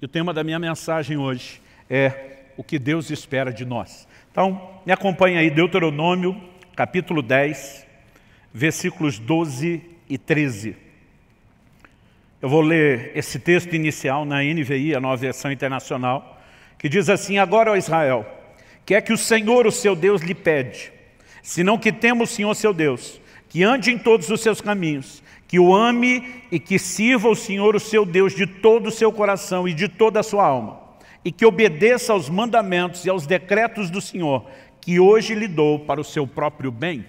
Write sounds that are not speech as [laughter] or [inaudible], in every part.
E o tema da minha mensagem hoje é o que Deus espera de nós. Então, me acompanha aí, Deuteronômio, capítulo 10, versículos 12 e 13. Eu vou ler esse texto inicial na NVI, a nova versão internacional, que diz assim, agora, ó Israel, que é que o Senhor, o seu Deus, lhe pede, senão que tema o Senhor, seu Deus, que ande em todos os seus caminhos, que o ame e que sirva o Senhor, o seu Deus, de todo o seu coração e de toda a sua alma, e que obedeça aos mandamentos e aos decretos do Senhor, que hoje lhe dou para o seu próprio bem.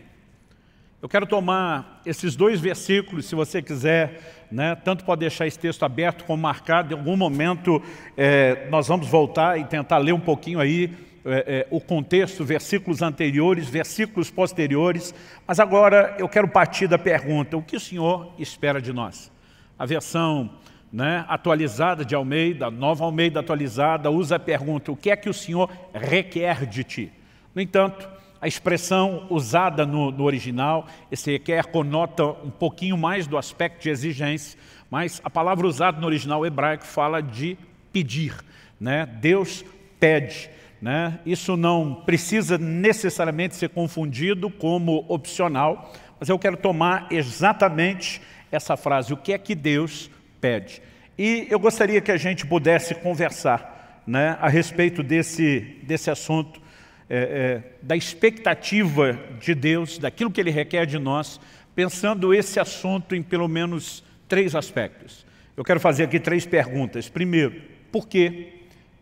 Eu quero tomar esses dois versículos, se você quiser, né, tanto pode deixar esse texto aberto como marcado, em algum momento é, nós vamos voltar e tentar ler um pouquinho aí é, é, o contexto, versículos anteriores, versículos posteriores, mas agora eu quero partir da pergunta, o que o Senhor espera de nós? A versão né, atualizada de Almeida, nova Almeida atualizada, usa a pergunta, o que é que o Senhor requer de ti? No entanto, a expressão usada no, no, original, esse requer conota um pouquinho mais do aspecto de exigência, mas a palavra usada no original hebraico fala de pedir. Né? Deus pede. Né? Isso não precisa necessariamente ser confundido como opcional, mas eu quero tomar exatamente essa frase, o que é que Deus pede. E eu gostaria que a gente pudesse conversar né, a respeito desse, desse assunto, é, é, da expectativa de Deus, daquilo que Ele requer de nós, pensando esse assunto em pelo menos três aspectos. Eu quero fazer aqui três perguntas. Primeiro, por quê?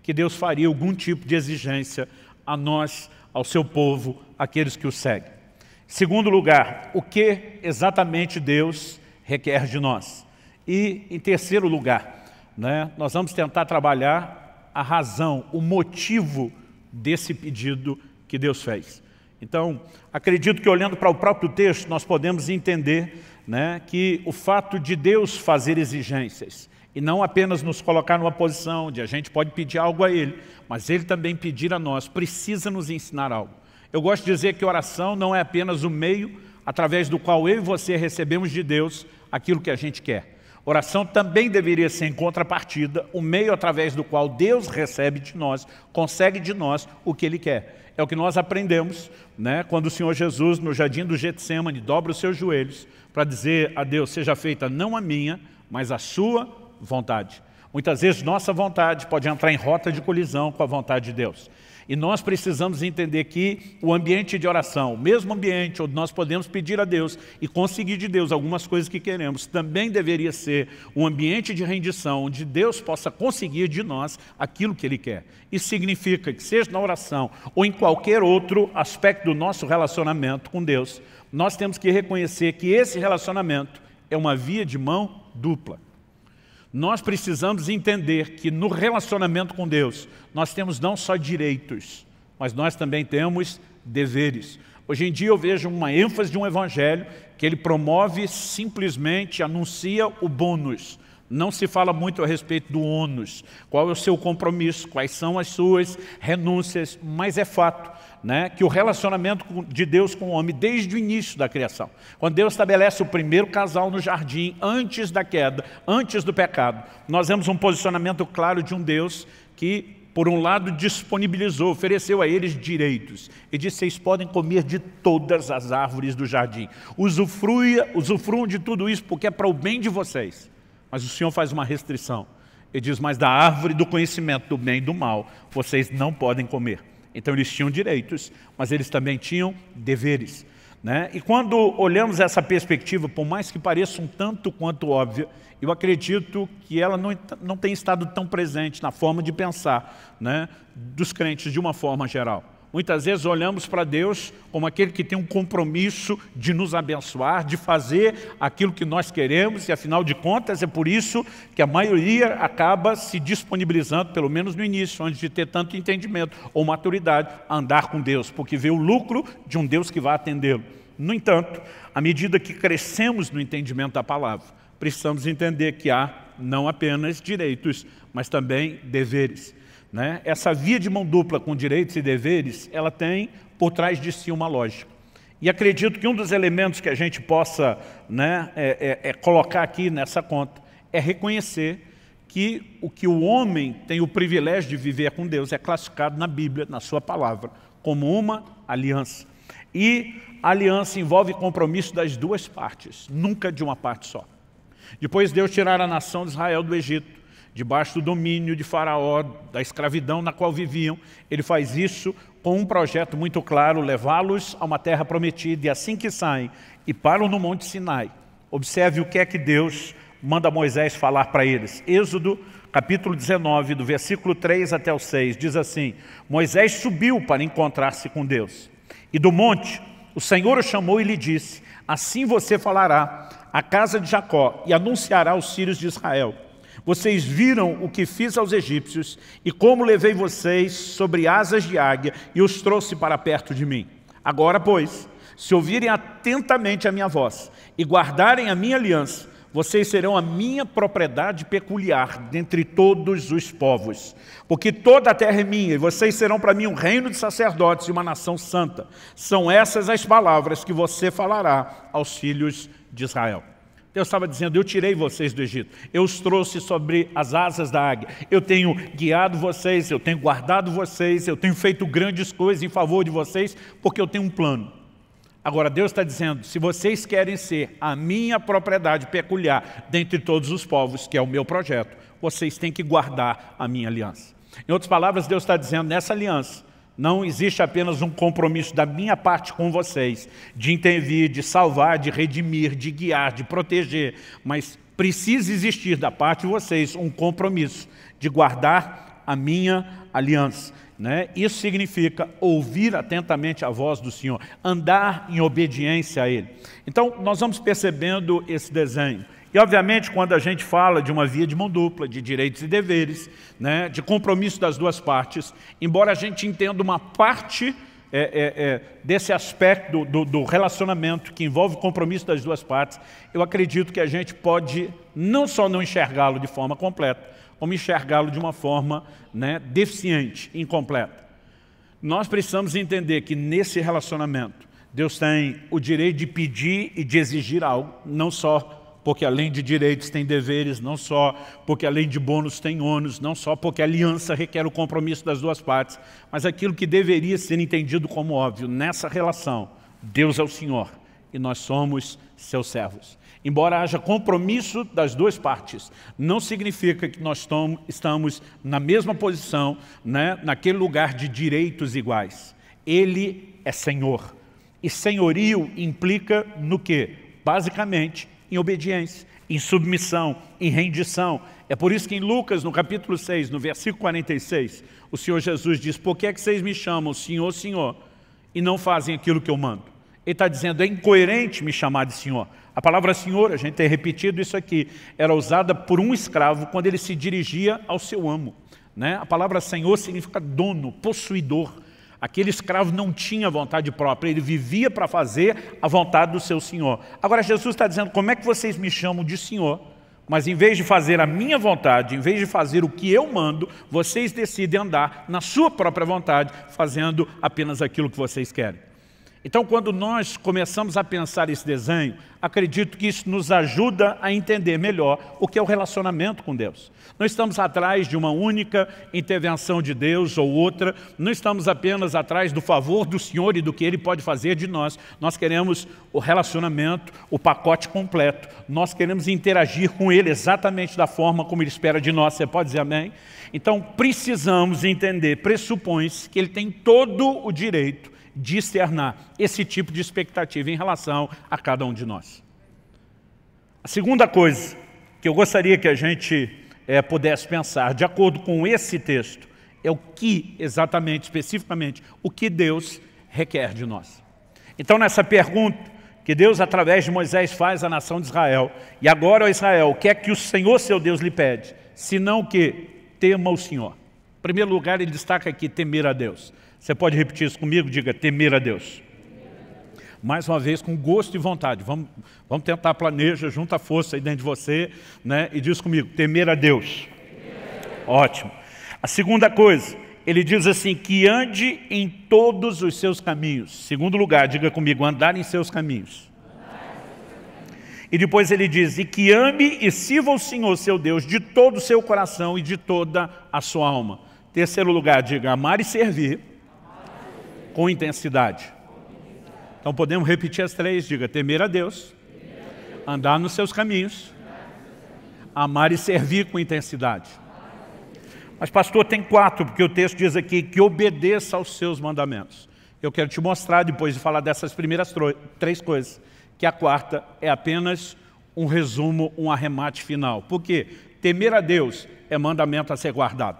que Deus faria algum tipo de exigência a nós, ao seu povo, aqueles que o seguem. Segundo lugar, o que exatamente Deus requer de nós? E, em terceiro lugar, né, nós vamos tentar trabalhar a razão, o motivo desse pedido que Deus fez. Então, acredito que olhando para o próprio texto, nós podemos entender né, que o fato de Deus fazer exigências e não apenas nos colocar numa posição de a gente pode pedir algo a Ele, mas Ele também pedir a nós, precisa nos ensinar algo. Eu gosto de dizer que oração não é apenas o meio através do qual eu e você recebemos de Deus aquilo que a gente quer. Oração também deveria ser em contrapartida, o meio através do qual Deus recebe de nós, consegue de nós o que Ele quer. É o que nós aprendemos né, quando o Senhor Jesus, no jardim do Getsemane, dobra os seus joelhos para dizer a Deus, seja feita não a minha, mas a sua vontade. Muitas vezes nossa vontade pode entrar em rota de colisão com a vontade de Deus. E nós precisamos entender que o ambiente de oração, o mesmo ambiente onde nós podemos pedir a Deus e conseguir de Deus algumas coisas que queremos, também deveria ser um ambiente de rendição, onde Deus possa conseguir de nós aquilo que Ele quer. Isso significa que seja na oração ou em qualquer outro aspecto do nosso relacionamento com Deus, nós temos que reconhecer que esse relacionamento é uma via de mão dupla. Nós precisamos entender que no relacionamento com Deus, nós temos não só direitos, mas nós também temos deveres. Hoje em dia eu vejo uma ênfase de um evangelho que ele promove simplesmente, anuncia o bônus. Não se fala muito a respeito do ônus, qual é o seu compromisso, quais são as suas renúncias, mas é fato né, que o relacionamento de Deus com o homem desde o início da criação. Quando Deus estabelece o primeiro casal no jardim, antes da queda, antes do pecado, nós vemos um posicionamento claro de um Deus que, por um lado, disponibilizou, ofereceu a eles direitos e disse, vocês podem comer de todas as árvores do jardim. Usufruia, usufruam de tudo isso porque é para o bem de vocês. Mas o Senhor faz uma restrição. Ele diz, mas da árvore do conhecimento do bem e do mal, vocês não podem comer. Então eles tinham direitos, mas eles também tinham deveres. Né? E quando olhamos essa perspectiva, por mais que pareça um tanto quanto óbvia, eu acredito que ela não, não tem estado tão presente na forma de pensar né, dos crentes de uma forma geral. Muitas vezes olhamos para Deus como aquele que tem um compromisso de nos abençoar, de fazer aquilo que nós queremos, e afinal de contas é por isso que a maioria acaba se disponibilizando, pelo menos no início, antes de ter tanto entendimento ou maturidade, a andar com Deus, porque vê o lucro de um Deus que vai atendê-lo. No entanto, à medida que crescemos no entendimento da palavra, precisamos entender que há não apenas direitos, mas também deveres né, essa via de mão dupla com direitos e deveres, ela tem por trás de si uma lógica. E acredito que um dos elementos que a gente possa né, é, é, é colocar aqui nessa conta é reconhecer que o que o homem tem o privilégio de viver com Deus é classificado na Bíblia, na sua palavra, como uma aliança. E a aliança envolve compromisso das duas partes, nunca de uma parte só. Depois Deus tirar a nação de Israel do Egito debaixo do domínio de Faraó, da escravidão na qual viviam. Ele faz isso com um projeto muito claro, levá-los a uma terra prometida. E assim que saem e param no Monte Sinai, observe o que é que Deus manda Moisés falar para eles. Êxodo, capítulo 19, do versículo 3 até o 6, diz assim, Moisés subiu para encontrar-se com Deus. E do monte, o Senhor o chamou e lhe disse, assim você falará à casa de Jacó e anunciará aos filhos de Israel vocês viram o que fiz aos egípcios e como levei vocês sobre asas de águia e os trouxe para perto de mim. Agora, pois, se ouvirem atentamente a minha voz e guardarem a minha aliança, vocês serão a minha propriedade peculiar dentre todos os povos, porque toda a terra é minha, e vocês serão para mim um reino de sacerdotes e uma nação santa. São essas as palavras que você falará aos filhos de Israel. Deus estava dizendo, eu tirei vocês do Egito, eu os trouxe sobre as asas da águia, eu tenho guiado vocês, eu tenho guardado vocês, eu tenho feito grandes coisas em favor de vocês, porque eu tenho um plano. Agora, Deus está dizendo, se vocês querem ser a minha propriedade peculiar dentre todos os povos, que é o meu projeto, vocês têm que guardar a minha aliança. Em outras palavras, Deus está dizendo, nessa aliança, não existe apenas um compromisso da minha parte com vocês, de intervir, de salvar, de redimir, de guiar, de proteger, mas precisa existir da parte de vocês um compromisso de guardar a minha aliança. Né? Isso significa ouvir atentamente a voz do Senhor, andar em obediência a Ele. Então, nós vamos percebendo esse desenho. E, obviamente, quando a gente fala de uma via de mão dupla, de direitos e deveres, né, de compromisso das duas partes, embora a gente entenda uma parte é, é, é, desse aspecto do, do, relacionamento que envolve o compromisso das duas partes, eu acredito que a gente pode não só não enxergá-lo de forma completa, como enxergá-lo de uma forma né, deficiente, incompleta. Nós precisamos entender que nesse relacionamento, Deus tem o direito de pedir e de exigir algo, não só porque além de direitos tem deveres, não só porque além de bônus tem ônus, não só porque a aliança requer o compromisso das duas partes, mas aquilo que deveria ser entendido como óbvio nessa relação, Deus é o Senhor e nós somos seus servos. Embora haja compromisso das duas partes, não significa que nós estamos na mesma posição, né, naquele lugar de direitos iguais. Ele é Senhor. E senhorio implica no quê? Basicamente, em obediência, em submissão, em rendição. É por isso que em Lucas, no capítulo 6, no versículo 46, o Senhor Jesus diz, por que é que vocês me chamam Senhor, Senhor, e não fazem aquilo que eu mando? Ele está dizendo, é incoerente me chamar de Senhor. A palavra Senhor, a gente tem repetido isso aqui, era usada por um escravo quando ele se dirigia ao seu amo. Né? A palavra Senhor significa dono, possuidor, Aquele escravo não tinha vontade própria, ele vivia para fazer a vontade do seu senhor. Agora Jesus está dizendo, como é que vocês me chamam de senhor? Mas em vez de fazer a minha vontade, em vez de fazer o que eu mando, vocês decidem andar na sua própria vontade, fazendo apenas aquilo que vocês querem. Então, quando nós começamos a pensar esse desenho, acredito que isso nos ajuda a entender melhor o que é o relacionamento com Deus. Não estamos atrás de uma única intervenção de Deus ou outra, não estamos apenas atrás do favor do Senhor e do que Ele pode fazer de nós. Nós queremos o relacionamento, o pacote completo. Nós queremos interagir com Ele exatamente da forma como Ele espera de nós. Você pode dizer amém? Então, precisamos entender, pressupõe-se que Ele tem todo o direito de externar esse tipo de expectativa em relação a cada um de nós. A segunda coisa que eu gostaria que a gente é, pudesse pensar, de acordo com esse texto, é o que exatamente, especificamente, o que Deus requer de nós. Então, nessa pergunta que Deus, através de Moisés, faz à nação de Israel, e agora, ó Israel, o que é que o Senhor, seu Deus, lhe pede? Senão que tema o Senhor. Em primeiro lugar, ele destaca aqui temer a Deus. Você pode repetir isso comigo? Diga, temer a Deus. Mais uma vez, com gosto e vontade. Vamos, vamos tentar, planeja, junta a força aí dentro de você né? e diz comigo, temer a Deus. Ótimo. A segunda coisa, ele diz assim, que ande em todos os seus caminhos. Segundo lugar, diga comigo, andar em seus caminhos. E depois ele diz, e que ame e sirva o Senhor, seu Deus, de todo o seu coração e de toda a sua alma. Terceiro lugar, diga, amar e servir com intensidade. Então podemos repetir as três, diga, temer a Deus, andar nos seus caminhos, amar e servir com intensidade. Mas pastor, tem quatro, porque o texto diz aqui que obedeça aos seus mandamentos. Eu quero te mostrar, depois de falar dessas primeiras três coisas, que a quarta é apenas um resumo, um arremate final. Por quê? Temer a Deus é mandamento a ser guardado.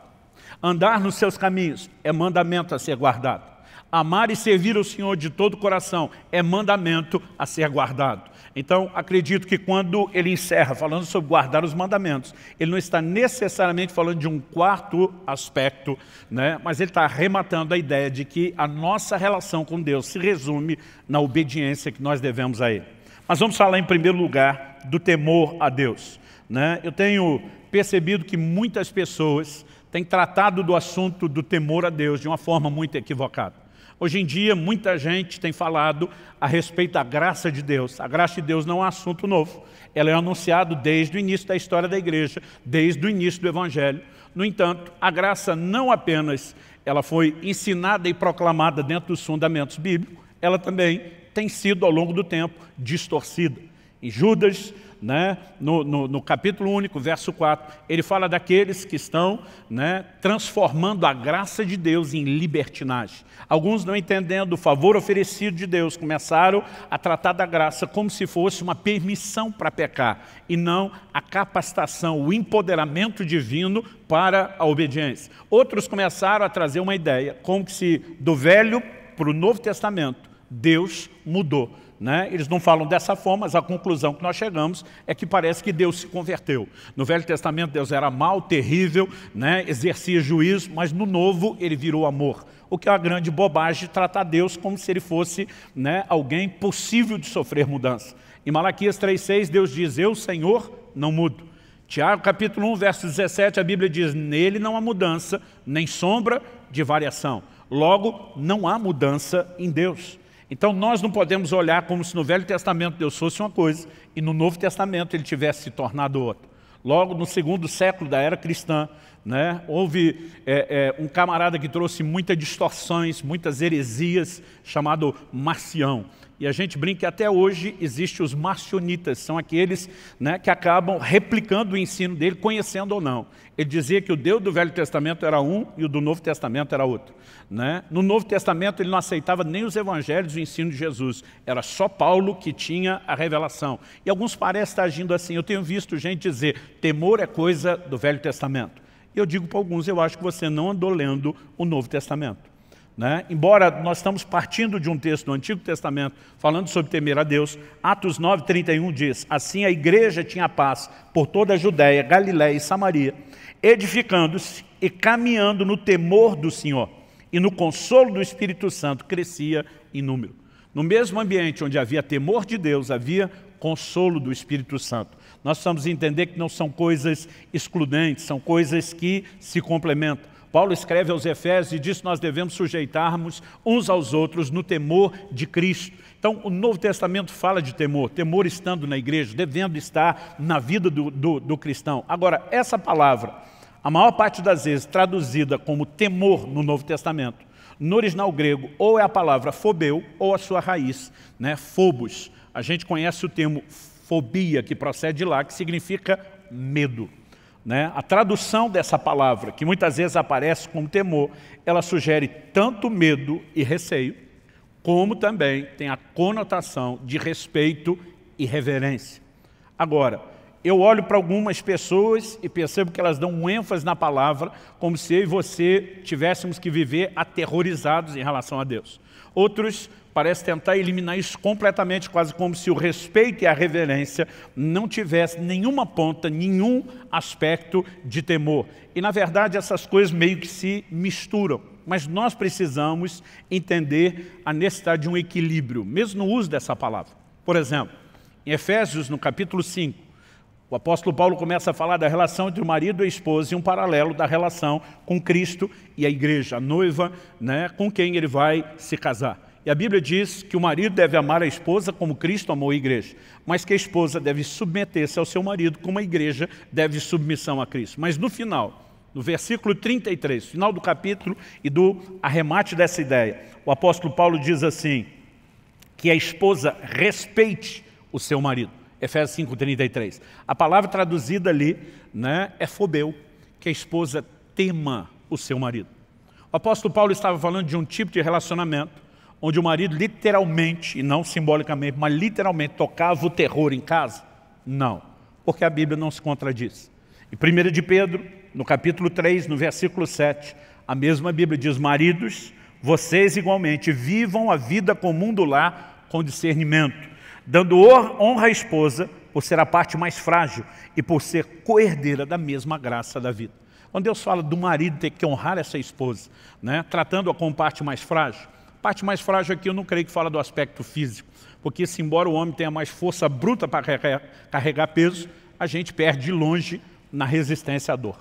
Andar nos seus caminhos é mandamento a ser guardado. Amar e servir o Senhor de todo o coração é mandamento a ser guardado. Então, acredito que quando ele encerra falando sobre guardar os mandamentos, ele não está necessariamente falando de um quarto aspecto, né? mas ele está arrematando a ideia de que a nossa relação com Deus se resume na obediência que nós devemos a Ele. Mas vamos falar em primeiro lugar do temor a Deus. Né? Eu tenho percebido que muitas pessoas têm tratado do assunto do temor a Deus de uma forma muito equivocada. Hoje em dia, muita gente tem falado a respeito da graça de Deus. A graça de Deus não é um assunto novo. Ela é anunciada desde o início da história da igreja, desde o início do Evangelho. No entanto, a graça não apenas ela foi ensinada e proclamada dentro dos fundamentos bíblicos, ela também tem sido, ao longo do tempo, distorcida. Em Judas, né, no, no, no, capítulo único, verso 4, ele fala daqueles que estão né, transformando a graça de Deus em libertinagem. Alguns não entendendo o favor oferecido de Deus, começaram a tratar da graça como se fosse uma permissão para pecar, e não a capacitação, o empoderamento divino para a obediência. Outros começaram a trazer uma ideia, como se do Velho para o Novo Testamento, Deus mudou né? Eles não falam dessa forma, mas a conclusão que nós chegamos é que parece que Deus se converteu. No Velho Testamento, Deus era mal, terrível, né? exercia juízo, mas no Novo ele virou amor. O que é uma grande bobagem tratar Deus como se ele fosse né, alguém possível de sofrer mudança. Em Malaquias 3,6, Deus diz, eu, Senhor, não mudo. Tiago, capítulo 1, verso 17, a Bíblia diz, nele não há mudança, nem sombra de variação. Logo, não há mudança em Deus. Então nós não podemos olhar como se no Velho Testamento Deus fosse uma coisa e no Novo Testamento ele tivesse se tornado outra. Logo no segundo século da era cristã, né, houve é, é, um camarada que trouxe muitas distorções, muitas heresias, chamado Marcião. E a gente brinca que até hoje existe os marcionitas, são aqueles né, que acabam replicando o ensino dele, conhecendo ou não. Ele dizia que o Deus do Velho Testamento era um e o do Novo Testamento era outro. Né? No Novo Testamento ele não aceitava nem os evangelhos e o ensino de Jesus. Era só Paulo que tinha a revelação. E alguns parecem estar agindo assim. Eu tenho visto gente dizer, temor é coisa do Velho Testamento. E eu digo para alguns, eu acho que você não andou lendo o Novo Testamento. Né? Embora nós estamos partindo de um texto do Antigo Testamento falando sobre temer a Deus, Atos 9, 31 diz, assim a igreja tinha paz por toda a Judéia, Galiléia e Samaria, edificando-se e caminhando no temor do Senhor e no consolo do Espírito Santo crescia em número. No mesmo ambiente onde havia temor de Deus, havia consolo do Espírito Santo. Nós precisamos entender que não são coisas excludentes, são coisas que se complementam. Paulo escreve aos Efésios e diz que nós devemos sujeitarmos uns aos outros no temor de Cristo. Então, o Novo Testamento fala de temor, temor estando na igreja, devendo estar na vida do, do, do cristão. Agora, essa palavra, a maior parte das vezes traduzida como temor no Novo Testamento, no original grego, ou é a palavra fobeu ou a sua raiz, né? phobos. A gente conhece o termo fobia, que procede de lá, que significa medo. Né? A tradução dessa palavra, que muitas vezes aparece como temor, ela sugere tanto medo e receio, como também tem a conotação de respeito e reverência. Agora, eu olho para algumas pessoas e percebo que elas dão um ênfase na palavra, como se eu e você tivéssemos que viver aterrorizados em relação a Deus. Outros parece tentar eliminar isso completamente, quase como se o respeito e a reverência não tivesse nenhuma ponta, nenhum aspecto de temor. E, na verdade, essas coisas meio que se misturam. Mas nós precisamos entender a necessidade de um equilíbrio, mesmo no uso dessa palavra. Por exemplo, em Efésios, no capítulo 5, o apóstolo Paulo começa a falar da relação entre o marido e a esposa e um paralelo da relação com Cristo e a igreja, a noiva, né, com quem ele vai se casar. E a Bíblia diz que o marido deve amar a esposa como Cristo amou a igreja, mas que a esposa deve submeter-se ao seu marido como a igreja deve submissão a Cristo. Mas no final, no versículo 33, final do capítulo e do arremate dessa ideia, o apóstolo Paulo diz assim, que a esposa respeite o seu marido. Efésios 5,33. A palavra traduzida ali né, é fobeu, que a esposa tema o seu marido. O apóstolo Paulo estava falando de um tipo de relacionamento onde o marido literalmente, e não simbolicamente, mas literalmente tocava o terror em casa? Não, porque a Bíblia não se contradiz. Em 1 de Pedro, no capítulo 3, no versículo 7, a mesma Bíblia diz, maridos, vocês igualmente vivam a vida comum do lar com discernimento, dando honra à esposa por ser a parte mais frágil e por ser coerdeira da mesma graça da vida. Quando Deus fala do marido ter que honrar essa esposa, né, tratando-a como parte mais frágil, parte mais frágil aqui eu não creio que fala do aspecto físico, porque se embora o homem tenha mais força bruta para carregar peso, a gente perde de longe na resistência à dor.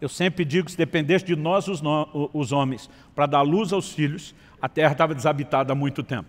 Eu sempre digo que se dependesse de nós, os, no, os homens, para dar luz aos filhos, a terra estava desabitada há muito tempo.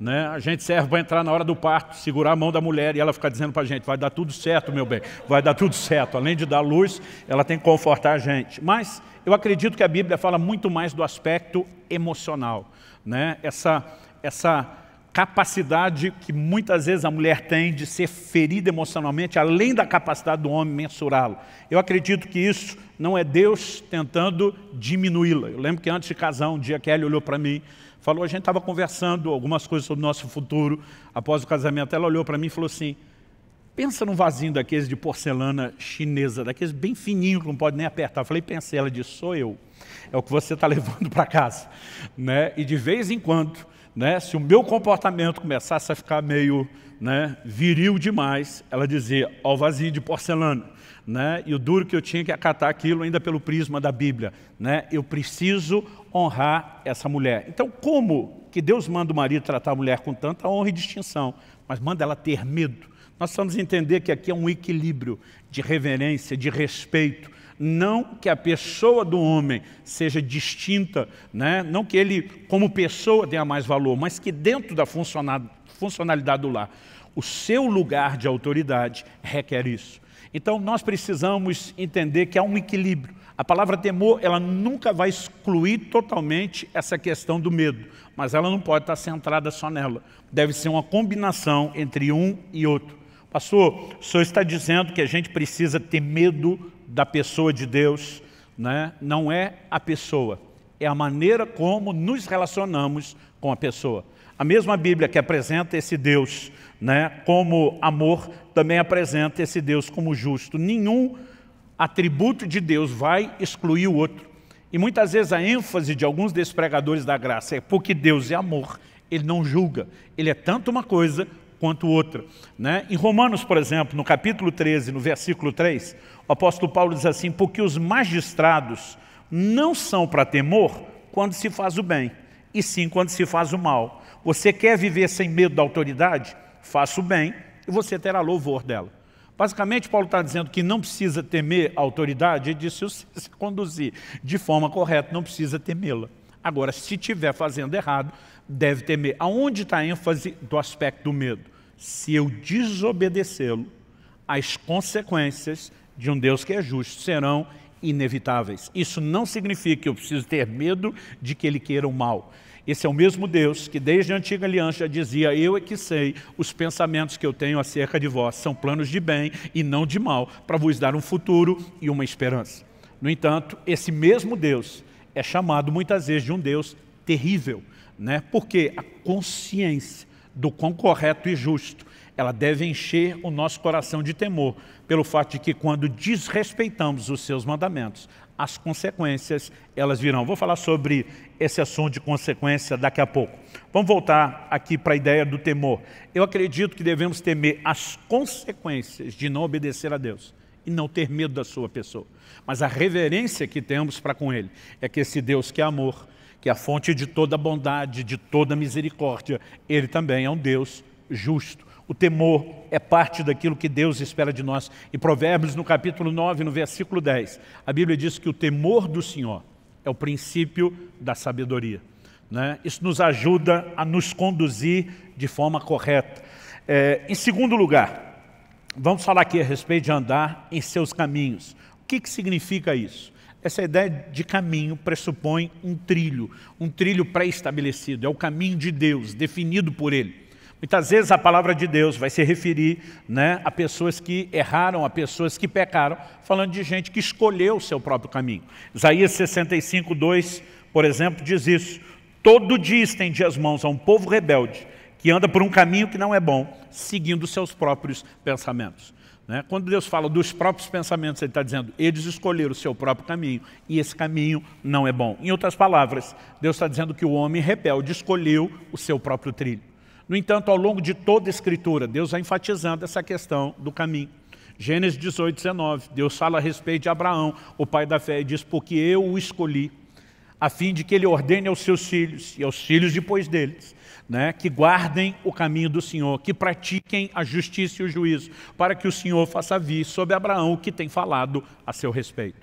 Né? A gente serve para entrar na hora do parto, segurar a mão da mulher e ela ficar dizendo para a gente, vai dar tudo certo, meu bem, vai dar tudo certo. Além de dar luz, ela tem que confortar a gente. Mas eu acredito que a Bíblia fala muito mais do aspecto emocional. Né? Essa, essa capacidade que muitas vezes a mulher tem de ser ferida emocionalmente, além da capacidade do homem mensurá-lo. Eu acredito que isso não é Deus tentando diminuí-la. Eu lembro que antes de casar, um dia Kelly olhou para mim falou, a gente estava conversando algumas coisas sobre o nosso futuro. Após o casamento, ela olhou para mim e falou assim, pensa num vasinho daqueles de porcelana chinesa, daqueles bem fininho, que não pode nem apertar. Eu falei, pensei, ela disse, sou eu. É o que você está [laughs] levando para casa. Né? E de vez em quando, né, se o meu comportamento começasse a ficar meio né, viril demais, ela dizia, ao vazio de porcelana. Né, e o duro que eu tinha que acatar aquilo ainda pelo prisma da Bíblia. Né, eu preciso honrar essa mulher. Então, como que Deus manda o marido tratar a mulher com tanta honra e distinção, mas manda ela ter medo? Nós precisamos entender que aqui é um equilíbrio de reverência, de respeito, não que a pessoa do homem seja distinta, né? não que ele, como pessoa, tenha mais valor, mas que dentro da funcionalidade do lar, o seu lugar de autoridade requer isso. Então nós precisamos entender que há um equilíbrio. A palavra temor, ela nunca vai excluir totalmente essa questão do medo, mas ela não pode estar centrada só nela. Deve ser uma combinação entre um e outro. Pastor, o senhor está dizendo que a gente precisa ter medo da pessoa de Deus, né? não é a pessoa, é a maneira como nos relacionamos com a pessoa. A mesma Bíblia que apresenta esse Deus né, como amor, também apresenta esse Deus como justo. Nenhum atributo de Deus vai excluir o outro. E muitas vezes a ênfase de alguns desses pregadores da graça é porque Deus é amor, ele não julga, ele é tanto uma coisa quanto outra. Né? Em Romanos, por exemplo, no capítulo 13, no versículo 3, o apóstolo Paulo diz assim, porque os magistrados não são para temor quando se faz o bem, e sim quando se faz o mal. Você quer viver sem medo da autoridade? Faça o bem e você terá louvor dela. Basicamente, Paulo está dizendo que não precisa temer a autoridade, ele disse, se você se conduzir de forma correta, não precisa temê-la. Agora, se estiver fazendo errado, deve temer. Aonde está a ênfase do aspecto do medo? Se eu desobedecê-lo, as consequências de um Deus que é justo serão inevitáveis. Isso não significa que eu preciso ter medo de que ele queira o mal. Esse é o mesmo Deus que desde a antiga aliança dizia, eu é que sei, os pensamentos que eu tenho acerca de vós são planos de bem e não de mal, para vos dar um futuro e uma esperança. No entanto, esse mesmo Deus é chamado muitas vezes de um Deus terrível, né? porque a consciência do quão correto e justo ela deve encher o nosso coração de temor, pelo fato de que quando desrespeitamos os seus mandamentos, as consequências elas virão. Vou falar sobre esse assunto de consequência daqui a pouco. Vamos voltar aqui para a ideia do temor. Eu acredito que devemos temer as consequências de não obedecer a Deus e não ter medo da sua pessoa. Mas a reverência que temos para com Ele é que esse Deus que é amor, que é a fonte de toda bondade, de toda misericórdia, Ele também é um Deus justo. O temor é parte daquilo que Deus espera de nós. Em Provérbios, no capítulo 9, no versículo 10, a Bíblia diz que o temor do Senhor é o princípio da sabedoria. Né? Isso nos ajuda a nos conduzir de forma correta. É, em segundo lugar, vamos falar aqui a respeito de andar em seus caminhos. O que, que significa isso? Essa ideia de caminho pressupõe um trilho, um trilho pré-estabelecido, é o caminho de Deus, definido por Ele. Muitas tá, vezes a palavra de Deus vai se referir né, a pessoas que erraram, a pessoas que pecaram, falando de gente que escolheu o seu próprio caminho. Isaías 65, 2, por exemplo, diz isso. Todo dia estendi as mãos a um povo rebelde que anda por um caminho que não é bom, seguindo seus próprios pensamentos. Né? Quando Deus fala dos próprios pensamentos, Ele está dizendo, eles escolheram o seu próprio caminho, e esse caminho não é bom. Em outras palavras, Deus está dizendo que o homem rebelde escolheu o seu próprio trilho. No entanto, ao longo de toda a Escritura, Deus vai enfatizando essa questão do caminho. Gênesis 18, 19, Deus fala a respeito de Abraão, o pai da fé, e diz, porque eu o escolhi, a fim de que ele ordene aos seus filhos e aos filhos depois deles, né, que guardem o caminho do Senhor, que pratiquem a justiça e o juízo, para que o Senhor faça vir sobre Abraão o que tem falado a seu respeito.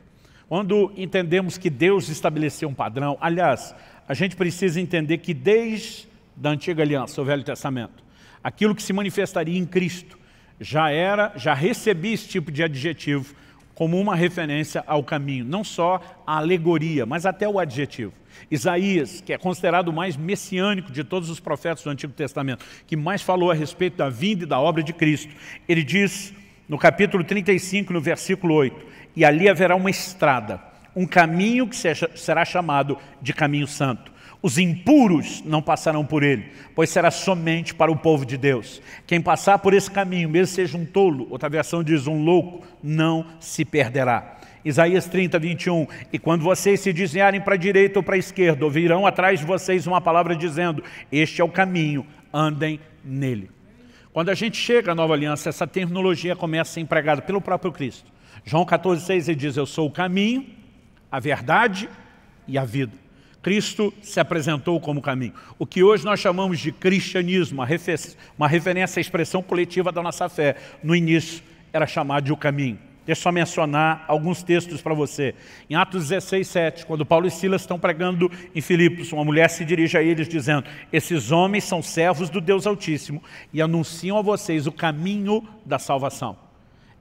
Quando entendemos que Deus estabeleceu um padrão, aliás, a gente precisa entender que desde da antiga aliança, o Velho Testamento. Aquilo que se manifestaria em Cristo já era, já recebia esse tipo de adjetivo como uma referência ao caminho, não só a alegoria, mas até o adjetivo. Isaías, que é considerado o mais messiânico de todos os profetas do Antigo Testamento, que mais falou a respeito da vinda e da obra de Cristo, ele diz no capítulo 35, no versículo 8, e ali haverá uma estrada, um caminho que será chamado de caminho santo. Os impuros não passarão por ele, pois será somente para o povo de Deus. Quem passar por esse caminho, mesmo seja um tolo, outra versão diz um louco, não se perderá. Isaías 30, 21, e quando vocês se desviarem para a direita ou para a esquerda, ouvirão atrás de vocês uma palavra dizendo, este é o caminho, andem nele. Quando a gente chega à nova aliança, essa terminologia começa a ser empregada pelo próprio Cristo. João 14, 6, ele diz, eu sou o caminho, a verdade e a vida. Cristo se apresentou como caminho. O que hoje nós chamamos de cristianismo, uma referência à expressão coletiva da nossa fé, no início era chamado de o caminho. Deixa eu só mencionar alguns textos para você. Em Atos 16, 7, quando Paulo e Silas estão pregando em Filipos, uma mulher se dirige a eles dizendo, esses homens são servos do Deus Altíssimo e anunciam a vocês o caminho da salvação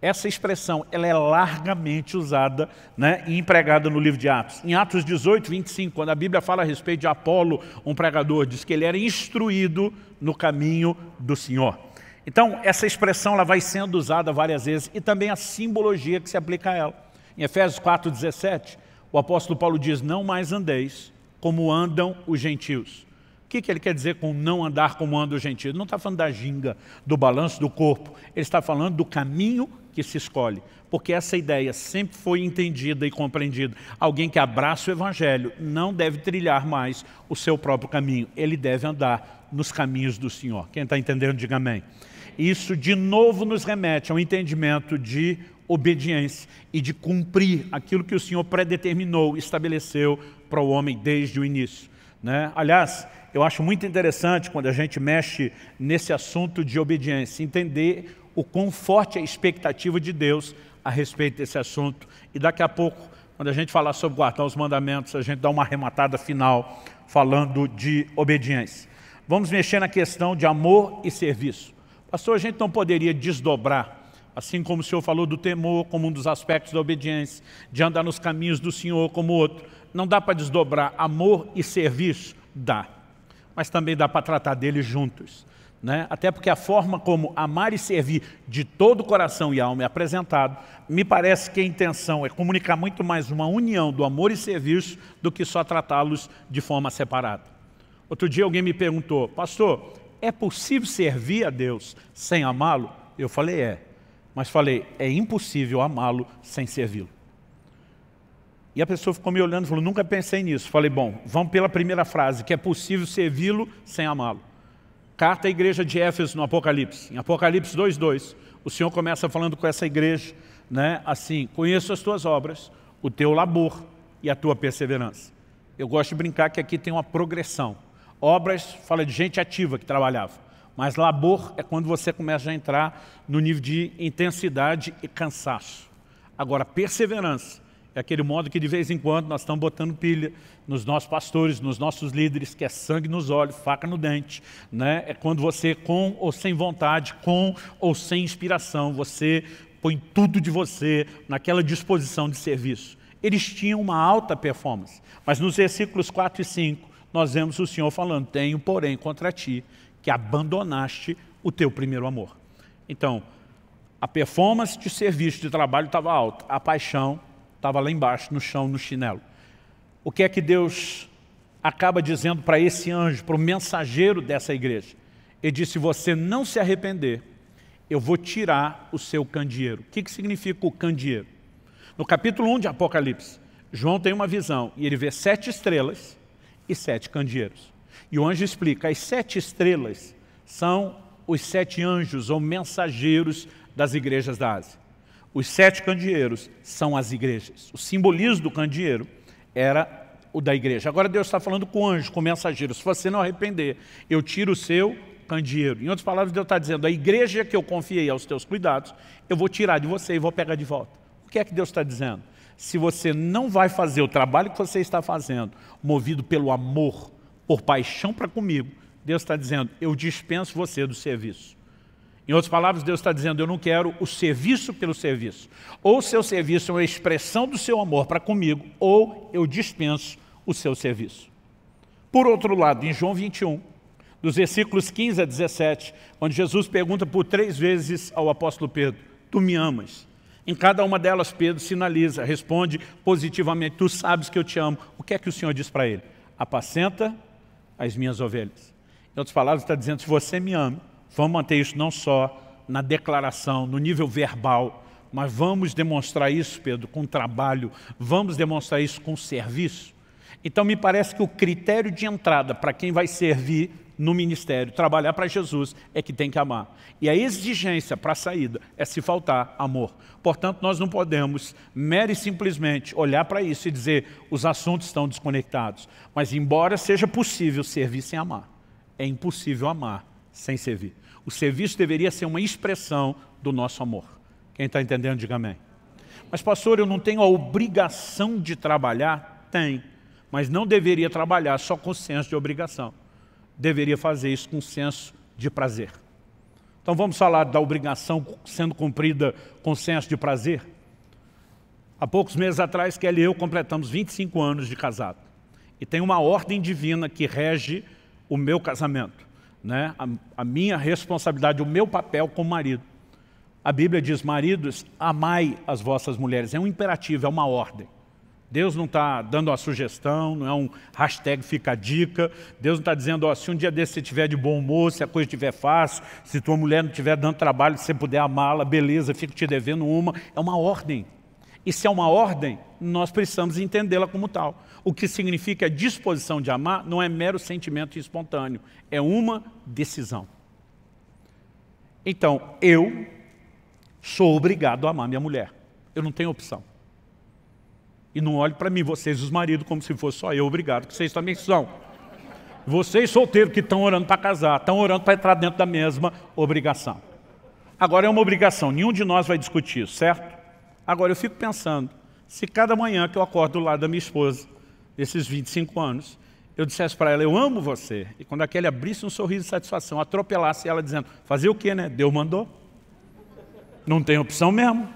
essa expressão ela é largamente usada né, e empregada no livro de Atos. Em Atos 18, 25, quando a Bíblia fala a respeito de Apolo, um pregador, diz que ele era instruído no caminho do Senhor. Então, essa expressão ela vai sendo usada várias vezes e também a simbologia que se aplica a ela. Em Efésios 4, 17, o apóstolo Paulo diz, não mais andeis como andam os gentios. O que, que ele quer dizer com não andar como andam os gentios? Não está falando da ginga, do balanço do corpo. Ele está falando do caminho que se escolhe, porque essa ideia sempre foi entendida e compreendida. Alguém que abraça o Evangelho não deve trilhar mais o seu próprio caminho, ele deve andar nos caminhos do Senhor. Quem está entendendo, diga amém. Isso de novo nos remete ao entendimento de obediência e de cumprir aquilo que o Senhor predeterminou, estabeleceu para o homem desde o início. Né? Aliás, eu acho muito interessante quando a gente mexe nesse assunto de obediência, entender o quão forte é a expectativa de Deus a respeito desse assunto. E daqui a pouco, quando a gente falar sobre guardar os mandamentos, a gente dá uma arrematada final falando de obediência. Vamos mexer na questão de amor e serviço. Pastor, a gente não poderia desdobrar, assim como o senhor falou do temor como um dos aspectos da obediência, de andar nos caminhos do senhor como outro. Não dá para desdobrar amor e serviço? Dá. Mas também dá para tratar deles juntos né? até porque a forma como amar e servir de todo o coração e alma é apresentado, me parece que a intenção é comunicar muito mais uma união do amor e serviço do que só tratá-los de forma separada. Outro dia alguém me perguntou, pastor, é possível servir a Deus sem amá-lo? Eu falei, é. Mas falei, é impossível amá-lo sem servi-lo. E a pessoa ficou me olhando e falou, nunca pensei nisso. Falei, bom, vamos pela primeira frase, que é possível servi-lo sem amá-lo carta à igreja de Éfeso no Apocalipse. Em Apocalipse 2.2, o Senhor começa falando com essa igreja, né, assim, conheço as tuas obras, o teu labor e a tua perseverança. Eu gosto de brincar que aqui tem uma progressão. Obras fala de gente ativa que trabalhava, mas labor é quando você começa a entrar no nível de intensidade e cansaço. Agora, perseverança é aquele modo que de vez em quando nós estamos botando pilha nos nossos pastores, nos nossos líderes, que é sangue nos olhos, faca no dente. Né? É quando você, com ou sem vontade, com ou sem inspiração, você põe tudo de você naquela disposição de serviço. Eles tinham uma alta performance, mas nos versículos 4 e 5, nós vemos o Senhor falando, tenho, porém, contra ti, que abandonaste o teu primeiro amor. Então, a performance de serviço, de trabalho estava alta, a paixão Estava lá embaixo, no chão, no chinelo. O que é que Deus acaba dizendo para esse anjo, para o mensageiro dessa igreja? Ele disse, se você não se arrepender, eu vou tirar o seu candeeiro. O que, que significa o candeeiro? No capítulo 1 de Apocalipse, João tem uma visão e ele vê sete estrelas e sete candeeiros. E o anjo explica, as sete estrelas são os sete anjos ou mensageiros das igrejas da Ásia. Os sete candeeiros são as igrejas. O simbolismo do candeeiro era o da igreja. Agora Deus está falando com o anjo, com o mensageiro. Se você não arrepender, eu tiro o seu candeeiro. Em outras palavras, Deus está dizendo, a igreja que eu confiei aos teus cuidados, eu vou tirar de você e vou pegar de volta. O que é que Deus está dizendo? Se você não vai fazer o trabalho que você está fazendo, movido pelo amor, por paixão para comigo, Deus está dizendo, eu dispenso você do serviço. Em outras palavras, Deus está dizendo, eu não quero o serviço pelo serviço. Ou o seu serviço é uma expressão do seu amor para comigo, ou eu dispenso o seu serviço. Por outro lado, em João 21, dos versículos 15 a 17, onde Jesus pergunta por três vezes ao apóstolo Pedro, tu me amas? Em cada uma delas, Pedro sinaliza, responde positivamente, tu sabes que eu te amo. O que é que o Senhor diz para ele? Apacenta as minhas ovelhas. Em outras palavras, está dizendo, se você me ama, Vamos manter isso não só na declaração, no nível verbal, mas vamos demonstrar isso, Pedro, com trabalho, vamos demonstrar isso com serviço. Então me parece que o critério de entrada para quem vai servir no ministério, trabalhar para Jesus, é que tem que amar. E a exigência para a saída é se faltar amor. Portanto, nós não podemos mere e simplesmente olhar para isso e dizer os assuntos estão desconectados. Mas embora seja possível servir sem amar, é impossível amar sem servir. O serviço deveria ser uma expressão do nosso amor. Quem está entendendo, diga amém. Mas pastor, eu não tenho a obrigação de trabalhar? Tem, mas não deveria trabalhar só com senso de obrigação. Deveria fazer isso com senso de prazer. Então vamos falar da obrigação sendo cumprida com senso de prazer? Há poucos meses atrás, Kelly e eu completamos 25 anos de casado. E tem uma ordem divina que rege o meu casamento né, a, a minha responsabilidade, o meu papel como marido. A Bíblia diz, maridos, amai as vossas mulheres. É um imperativo, é uma ordem. Deus não está dando uma sugestão, não é um hashtag fica a dica. Deus não está dizendo, ó, se um dia desse você estiver de bom humor, se a coisa estiver fácil, se tua mulher não estiver dando trabalho, se você puder amá-la, beleza, fico te devendo uma. É uma ordem. E se é uma ordem, nós precisamos entendê-la como tal. O que significa a disposição de amar não é mero sentimento espontâneo, é uma decisão. Então, eu sou obrigado a amar minha mulher. Eu não tenho opção. E não olhe para mim, vocês os maridos, como se fosse só eu obrigado, que vocês também são. Vocês solteiros que estão orando para casar, estão orando para entrar dentro da mesma obrigação. Agora é uma obrigação, nenhum de nós vai discutir isso, certo? Agora, eu fico pensando, se cada manhã que eu acordo do lado da minha esposa, esses 25 anos, eu dissesse para ela, eu amo você, e quando aquele abrisse um sorriso de satisfação, atropelasse ela dizendo, fazer o quê, né? Deus mandou. Não tem opção mesmo.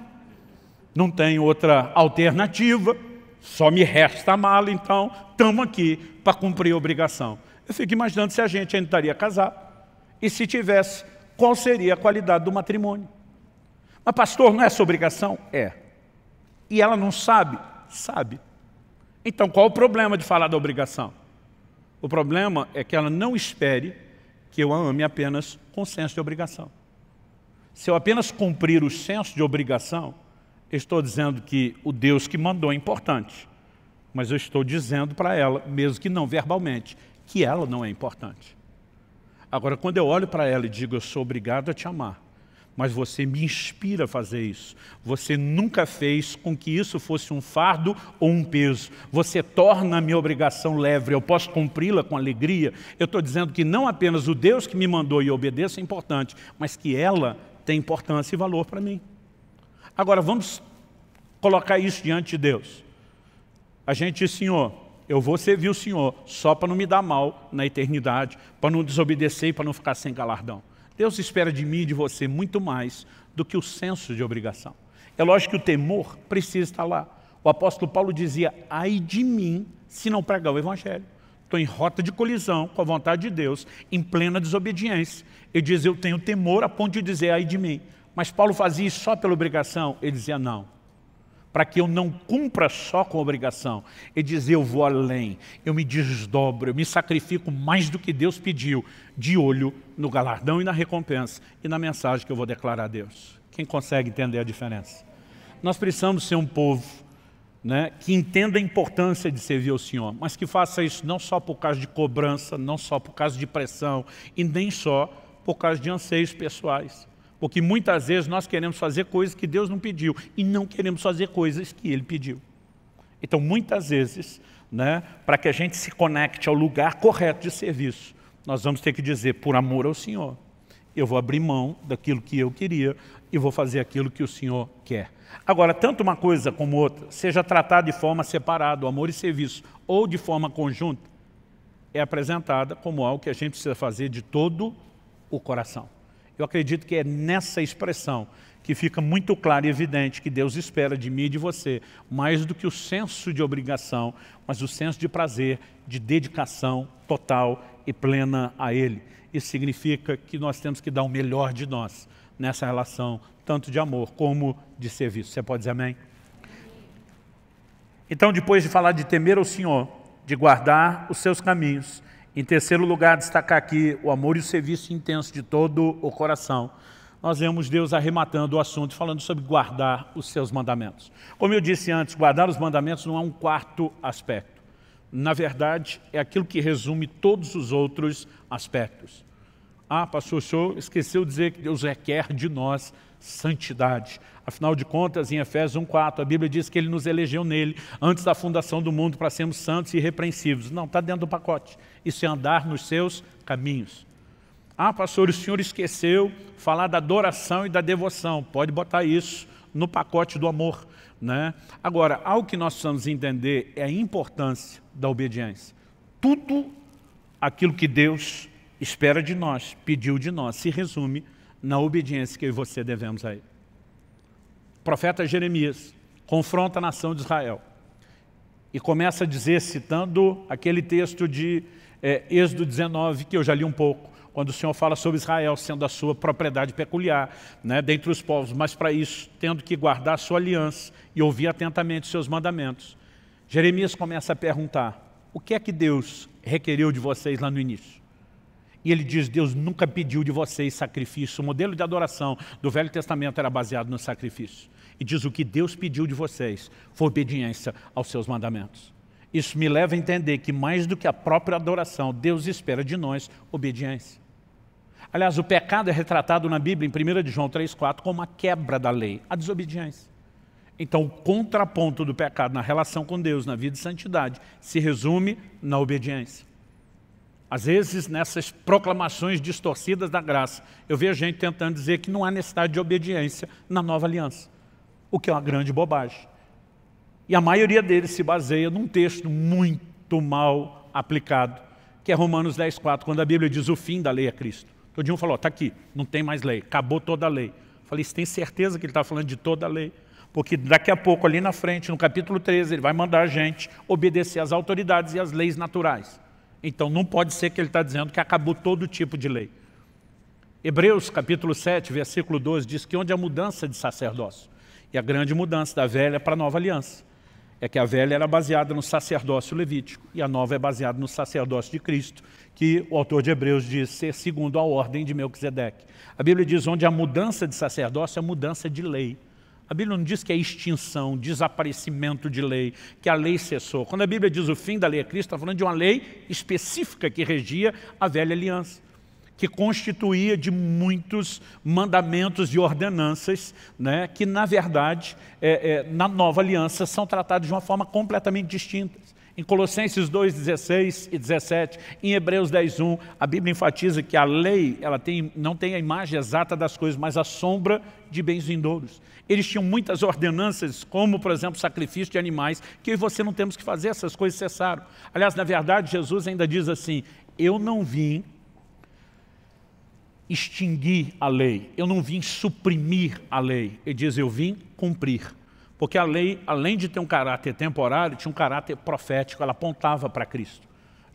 Não tem outra alternativa. Só me resta a mala, então, estamos aqui para cumprir a obrigação. Eu fico imaginando se a gente ainda estaria casado. E se tivesse, qual seria a qualidade do matrimônio? Mas pastor, não é sua obrigação? É. E ela não sabe? Sabe. Então qual o problema de falar da obrigação? O problema é que ela não espere que eu a ame apenas com senso de obrigação. Se eu apenas cumprir o senso de obrigação, eu estou dizendo que o Deus que mandou é importante. Mas eu estou dizendo para ela, mesmo que não verbalmente, que ela não é importante. Agora, quando eu olho para ela e digo, eu sou obrigado a te amar, mas você me inspira a fazer isso. Você nunca fez com que isso fosse um fardo ou um peso. Você torna a minha obrigação leve, eu posso cumpri-la com alegria. Eu estou dizendo que não apenas o Deus que me mandou e obedeço é importante, mas que ela tem importância e valor para mim. Agora, vamos colocar isso diante de Deus. A gente diz, Senhor, eu vou servir o Senhor só para não me dar mal na eternidade, para não desobedecer e para não ficar sem galardão. Deus espera de mim e de você muito mais do que o senso de obrigação. É lógico que o temor precisa estar lá. O apóstolo Paulo dizia, ai de mim se não pregar o evangelho. Estou em rota de colisão com a vontade de Deus, em plena desobediência. Ele diz, eu tenho temor a ponto de dizer, ai de mim. Mas Paulo fazia isso só pela obrigação? Ele dizia, não, para que eu não cumpra só com obrigação. e dizer eu vou além, eu me desdobro, eu me sacrifico mais do que Deus pediu, de olho no galardão e na recompensa e na mensagem que eu vou declarar a Deus. Quem consegue entender a diferença? Nós precisamos ser um povo né, que entenda a importância de servir ao Senhor, mas que faça isso não só por causa de cobrança, não só por causa de pressão e nem só por causa de anseios pessoais. Porque muitas vezes nós queremos fazer coisas que Deus não pediu e não queremos fazer coisas que Ele pediu. Então, muitas vezes, né, para que a gente se conecte ao lugar correto de serviço, nós vamos ter que dizer, por amor ao Senhor, eu vou abrir mão daquilo que eu queria e vou fazer aquilo que o Senhor quer. Agora, tanto uma coisa como outra, seja tratada de forma separada, amor e serviço, ou de forma conjunta, é apresentada como algo que a gente precisa fazer de todo o coração. Eu acredito que é nessa expressão que fica muito claro e evidente que Deus espera de mim e de você, mais do que o senso de obrigação, mas o senso de prazer, de dedicação total e plena a Ele. Isso significa que nós temos que dar o melhor de nós nessa relação, tanto de amor como de serviço. Você pode dizer amém? Então, depois de falar de temer ao Senhor, de guardar os seus caminhos, em terceiro lugar, destacar aqui o amor e o serviço intenso de todo o coração. Nós vemos Deus arrematando o assunto, falando sobre guardar os seus mandamentos. Como eu disse antes, guardar os mandamentos não é um quarto aspecto. Na verdade, é aquilo que resume todos os outros aspectos. Ah, pastor, o senhor esqueceu de dizer que Deus requer de nós santidade. Afinal de contas, em Efésios 1,4, a Bíblia diz que ele nos elegeu nele antes da fundação do mundo para sermos santos e irrepreensíveis. Não, está dentro do pacote. Isso é andar nos seus caminhos. Ah, pastor, o senhor esqueceu falar da adoração e da devoção. Pode botar isso no pacote do amor. Né? Agora, algo que nós precisamos entender é a importância da obediência. Tudo aquilo que Deus espera de nós, pediu de nós, se resume na obediência que eu e você devemos a ele. O profeta Jeremias confronta a nação de Israel e começa a dizer, citando aquele texto de é, Êxodo 19, que eu já li um pouco, quando o Senhor fala sobre Israel sendo a sua propriedade peculiar, né, dentre os povos, mas para isso, tendo que guardar a sua aliança e ouvir atentamente seus mandamentos. Jeremias começa a perguntar, o que é que Deus requereu de vocês lá no início? E ele diz, Deus nunca pediu de vocês sacrifício. O modelo de adoração do Velho Testamento era baseado no sacrifício. E diz, o que Deus pediu de vocês foi obediência aos seus mandamentos. Isso me leva a entender que mais do que a própria adoração, Deus espera de nós obediência. Aliás, o pecado é retratado na Bíblia, em 1 João 3,4, como a quebra da lei, a desobediência. Então, o contraponto do pecado na relação com Deus, na vida de santidade, se resume na obediência. Às vezes, nessas proclamações distorcidas da graça, eu vejo gente tentando dizer que não há necessidade de obediência na nova aliança, o que é uma grande bobagem. E a maioria deles se baseia num texto muito mal aplicado, que é Romanos 10, 4, quando a Bíblia diz o fim da lei é Cristo. Todo um falou, está aqui, não tem mais lei, acabou toda a lei. Eu falei, você tem certeza que ele está falando de toda a lei? Porque daqui a pouco, ali na frente, no capítulo 13, ele vai mandar a gente obedecer às autoridades e às leis naturais. Então não pode ser que ele está dizendo que acabou todo tipo de lei. Hebreus capítulo 7, versículo 12, diz que onde a mudança de sacerdócio, e a grande mudança da velha para a nova aliança, é que a velha era baseada no sacerdócio levítico e a nova é baseada no sacerdócio de Cristo, que o autor de Hebreus diz ser segundo a ordem de Melquisedeque. A Bíblia diz onde a mudança de sacerdócio é mudança de lei. A Bíblia não diz que é extinção, desaparecimento de lei, que a lei cessou. Quando a Bíblia diz o fim da lei a é Cristo, está falando de uma lei específica que regia a velha aliança, que constituía de muitos mandamentos e ordenanças né, que, na verdade, é, é, na nova aliança, são tratados de uma forma completamente distinta. Em Colossenses 2, 16 e 17, em Hebreus 10, 1, a Bíblia enfatiza que a lei ela tem, não tem a imagem exata das coisas, mas a sombra de bens vindouros. Eles tinham muitas ordenanças, como, por exemplo, sacrifício de animais, que eu e você não temos que fazer, essas coisas cessaram. Aliás, na verdade, Jesus ainda diz assim, eu não vim extinguir a lei, eu não vim suprimir a lei. Ele diz, eu vim cumprir. Porque a lei, além de ter um caráter temporário, tinha um caráter profético, ela apontava para Cristo.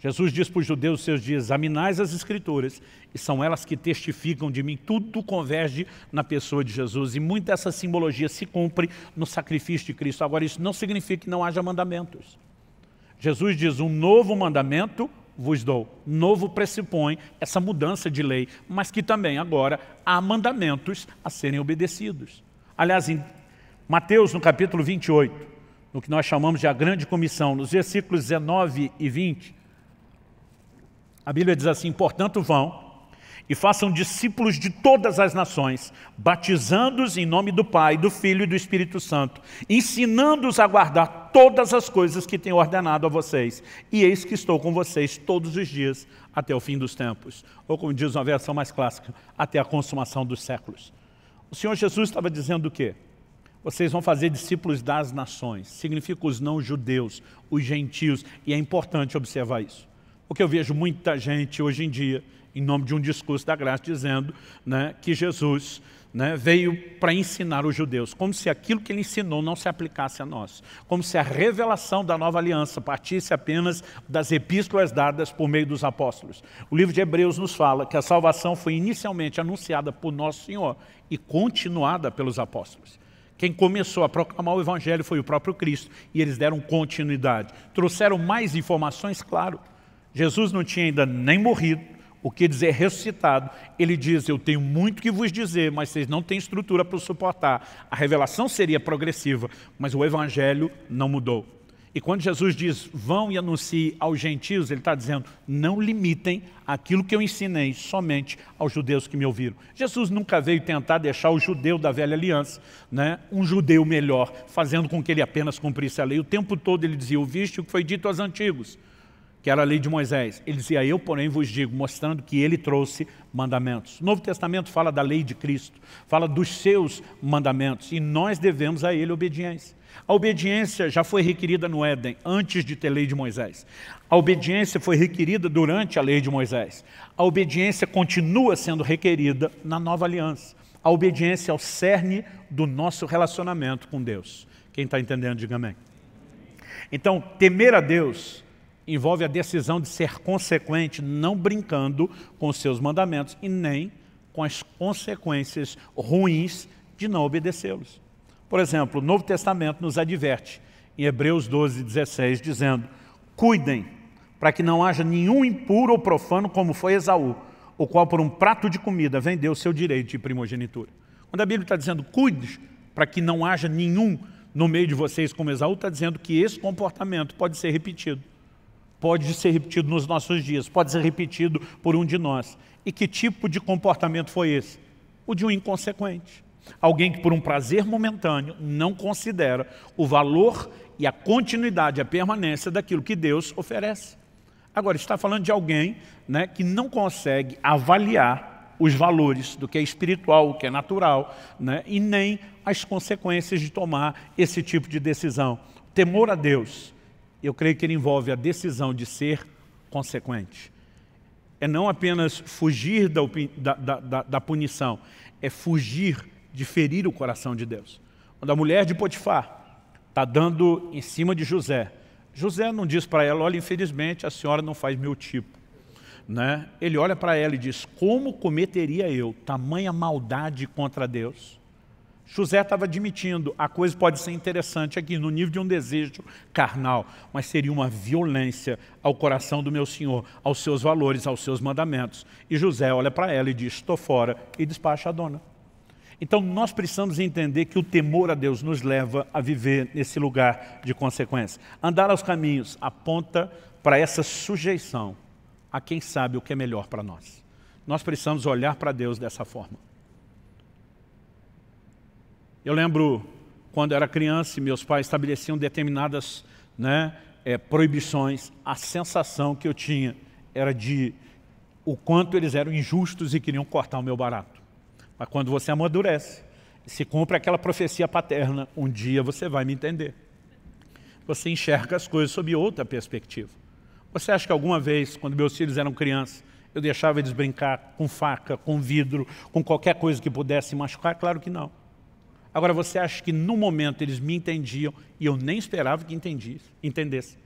Jesus diz para os judeus seus dias, examinais as escrituras, e são elas que testificam de mim, tudo converge na pessoa de Jesus, e muita dessa simbologia se cumpre no sacrifício de Cristo. Agora, isso não significa que não haja mandamentos. Jesus diz, um novo mandamento vos dou. Novo pressupõe essa mudança de lei, mas que também agora há mandamentos a serem obedecidos. Aliás, em Mateus, no capítulo 28, no que nós chamamos de a grande comissão, nos versículos 19 e 20, a Bíblia diz assim, portanto vão e façam discípulos de todas as nações, batizando-os em nome do Pai, do Filho e do Espírito Santo, ensinando-os a guardar todas as coisas que tenho ordenado a vocês. E eis que estou com vocês todos os dias até o fim dos tempos. Ou como diz uma versão mais clássica, até a consumação dos séculos. O Senhor Jesus estava dizendo o quê? Vocês vão fazer discípulos das nações. Significa os não-judeus, os gentios. E é importante observar isso. Porque eu vejo muita gente hoje em dia, em nome de um discurso da graça, dizendo né, que Jesus né, veio para ensinar os judeus, como se aquilo que ele ensinou não se aplicasse a nós, como se a revelação da nova aliança partisse apenas das epístolas dadas por meio dos apóstolos. O livro de Hebreus nos fala que a salvação foi inicialmente anunciada por Nosso Senhor e continuada pelos apóstolos. Quem começou a proclamar o Evangelho foi o próprio Cristo, e eles deram continuidade. Trouxeram mais informações, claro, Jesus não tinha ainda nem morrido, o que dizer ressuscitado. Ele diz, eu tenho muito que vos dizer, mas vocês não têm estrutura para suportar. A revelação seria progressiva, mas o evangelho não mudou. E quando Jesus diz, vão e anuncie aos gentios, ele está dizendo, não limitem aquilo que eu ensinei somente aos judeus que me ouviram. Jesus nunca veio tentar deixar o judeu da velha aliança, né, um judeu melhor, fazendo com que ele apenas cumprisse a lei. O tempo todo ele dizia, ouviste o que foi dito aos antigos, que era a lei de Moisés. Ele dizia, eu porém vos digo, mostrando que ele trouxe mandamentos. O Novo Testamento fala da lei de Cristo, fala dos seus mandamentos, e nós devemos a ele obediência. A obediência já foi requerida no Éden, antes de ter lei de Moisés. A obediência foi requerida durante a lei de Moisés. A obediência continua sendo requerida na nova aliança. A obediência é o cerne do nosso relacionamento com Deus. Quem está entendendo, diga amém. Então, temer a Deus envolve a decisão de ser consequente, não brincando com os seus mandamentos e nem com as consequências ruins de não obedecê-los. Por exemplo, o Novo Testamento nos adverte em Hebreus 12, 16, dizendo Cuidem para que não haja nenhum impuro ou profano como foi Esaú, o qual por um prato de comida vendeu seu direito de primogenitura. Quando a Bíblia está dizendo cuide para que não haja nenhum no meio de vocês como Esaú, está dizendo que esse comportamento pode ser repetido pode ser repetido nos nossos dias, pode ser repetido por um de nós. E que tipo de comportamento foi esse? O de um inconsequente. Alguém que por um prazer momentâneo não considera o valor e a continuidade, a permanência daquilo que Deus oferece. Agora, está falando de alguém né, que não consegue avaliar os valores do que é espiritual, o que é natural, né, e nem as consequências de tomar esse tipo de decisão. Temor a Deus eu creio que ele envolve a decisão de ser consequente. É não apenas fugir da, da, da, da punição, é fugir de ferir o coração de Deus. Quando a mulher de Potifar está dando em cima de José, José não diz para ela, olha, infelizmente a senhora não faz meu tipo. Né? Ele olha para ela e diz, como cometeria eu tamanha maldade contra Deus? José estava admitindo, a coisa pode ser interessante aqui, no nível de um desejo carnal, mas seria uma violência ao coração do meu Senhor, aos seus valores, aos seus mandamentos. E José olha para ela e diz, estou fora, e despacha a dona. Então nós precisamos entender que o temor a Deus nos leva a viver nesse lugar de consequência. Andar aos caminhos aponta para essa sujeição a quem sabe o que é melhor para nós. Nós precisamos olhar para Deus dessa forma. Eu lembro quando era criança e meus pais estabeleciam determinadas né, é, proibições, a sensação que eu tinha era de o quanto eles eram injustos e queriam cortar o meu barato. Mas quando você amadurece, se cumpre aquela profecia paterna, um dia você vai me entender. Você enxerga as coisas sob outra perspectiva. Você acha que alguma vez, quando meus filhos eram crianças, eu deixava eles brincar com faca, com vidro, com qualquer coisa que pudesse machucar? Claro que não. Agora, você acha que no momento eles me entendiam e eu nem esperava que entendesse.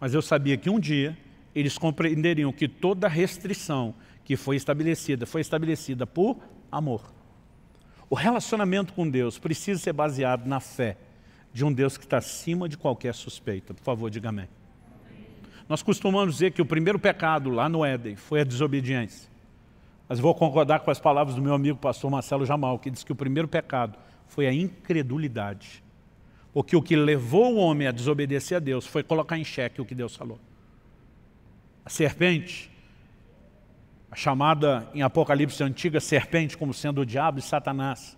Mas eu sabia que um dia eles compreenderiam que toda restrição que foi estabelecida, foi estabelecida por amor. O relacionamento com Deus precisa ser baseado na fé de um Deus que está acima de qualquer suspeita. Por favor, diga amém. Nós costumamos dizer que o primeiro pecado lá no Éden foi a desobediência. Mas vou concordar com as palavras do meu amigo pastor Marcelo Jamal, que diz que o primeiro pecado foi a incredulidade. Porque o que levou o homem a desobedecer a Deus foi colocar em xeque o que Deus falou. A serpente, a chamada em Apocalipse antiga serpente como sendo o diabo e Satanás,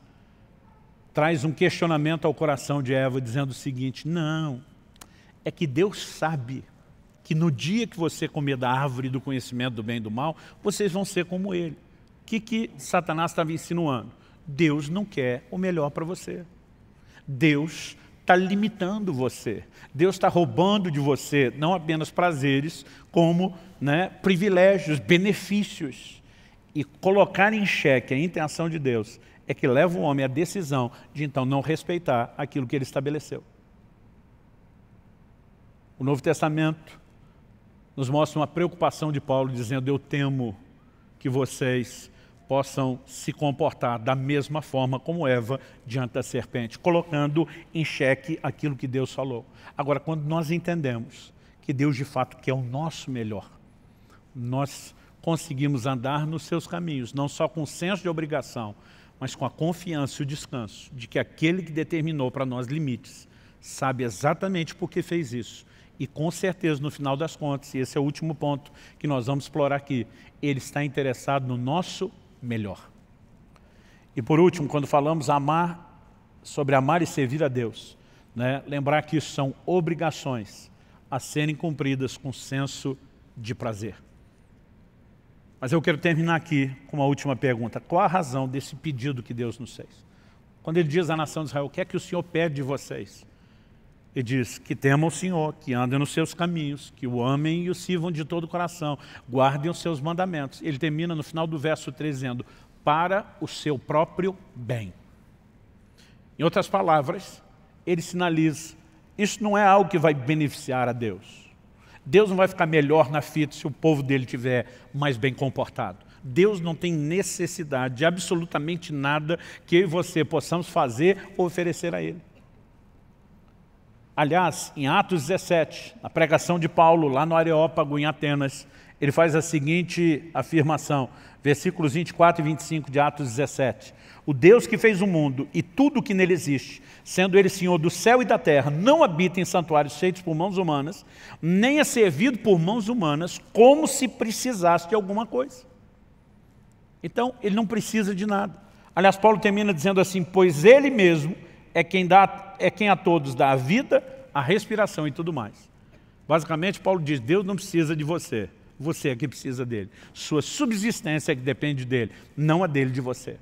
traz um questionamento ao coração de Eva dizendo o seguinte, não, é que Deus sabe que no dia que você comer da árvore do conhecimento do bem e do mal, vocês vão ser como ele. O que, que Satanás estava insinuando? Deus não quer o melhor para você. Deus está limitando você. Deus está roubando de você não apenas prazeres, como né, privilégios, benefícios. E colocar em xeque a intenção de Deus é que leva o homem à decisão de então não respeitar aquilo que ele estabeleceu. O Novo Testamento nos mostra uma preocupação de Paulo dizendo eu temo que vocês possam se comportar da mesma forma como Eva diante da serpente, colocando em xeque aquilo que Deus falou. Agora, quando nós entendemos que Deus de fato quer o nosso melhor, nós conseguimos andar nos seus caminhos, não só com o senso de obrigação, mas com a confiança e o descanso de que aquele que determinou para nós limites sabe exatamente por que fez isso e com certeza, no final das contas, e esse é o último ponto que nós vamos explorar aqui, ele está interessado no nosso melhor. E por último, quando falamos amar, sobre amar e servir a Deus, né, lembrar que isso são obrigações a serem cumpridas com senso de prazer. Mas eu quero terminar aqui com uma última pergunta. Qual a razão desse pedido que Deus nos fez? Quando ele diz à nação de Israel, o que é que o Senhor pede de vocês? e diz que temam o Senhor, que andem nos seus caminhos, que o amem e o sirvam de todo o coração, guardem os seus mandamentos. Ele termina no final do verso 3 dizendo, para o seu próprio bem. Em outras palavras, ele sinaliza, isso não é algo que vai beneficiar a Deus. Deus não vai ficar melhor na fita se o povo dele tiver mais bem comportado. Deus não tem necessidade de absolutamente nada que eu e você possamos fazer ou oferecer a ele. Aliás, em Atos 17, na pregação de Paulo, lá no Areópago, em Atenas, ele faz a seguinte afirmação, versículos 24 e 25 de Atos 17. O Deus que fez o mundo e tudo o que nele existe, sendo ele Senhor do céu e da terra, não habita em santuários feitos por mãos humanas, nem é servido por mãos humanas, como se precisasse de alguma coisa. Então, ele não precisa de nada. Aliás, Paulo termina dizendo assim, pois ele mesmo é quem, dá, é quem a todos dá a vida, a respiração e tudo mais. Basicamente, Paulo diz, Deus não precisa de você, você é que precisa dele. Sua subsistência é que depende dele, não a dele de você.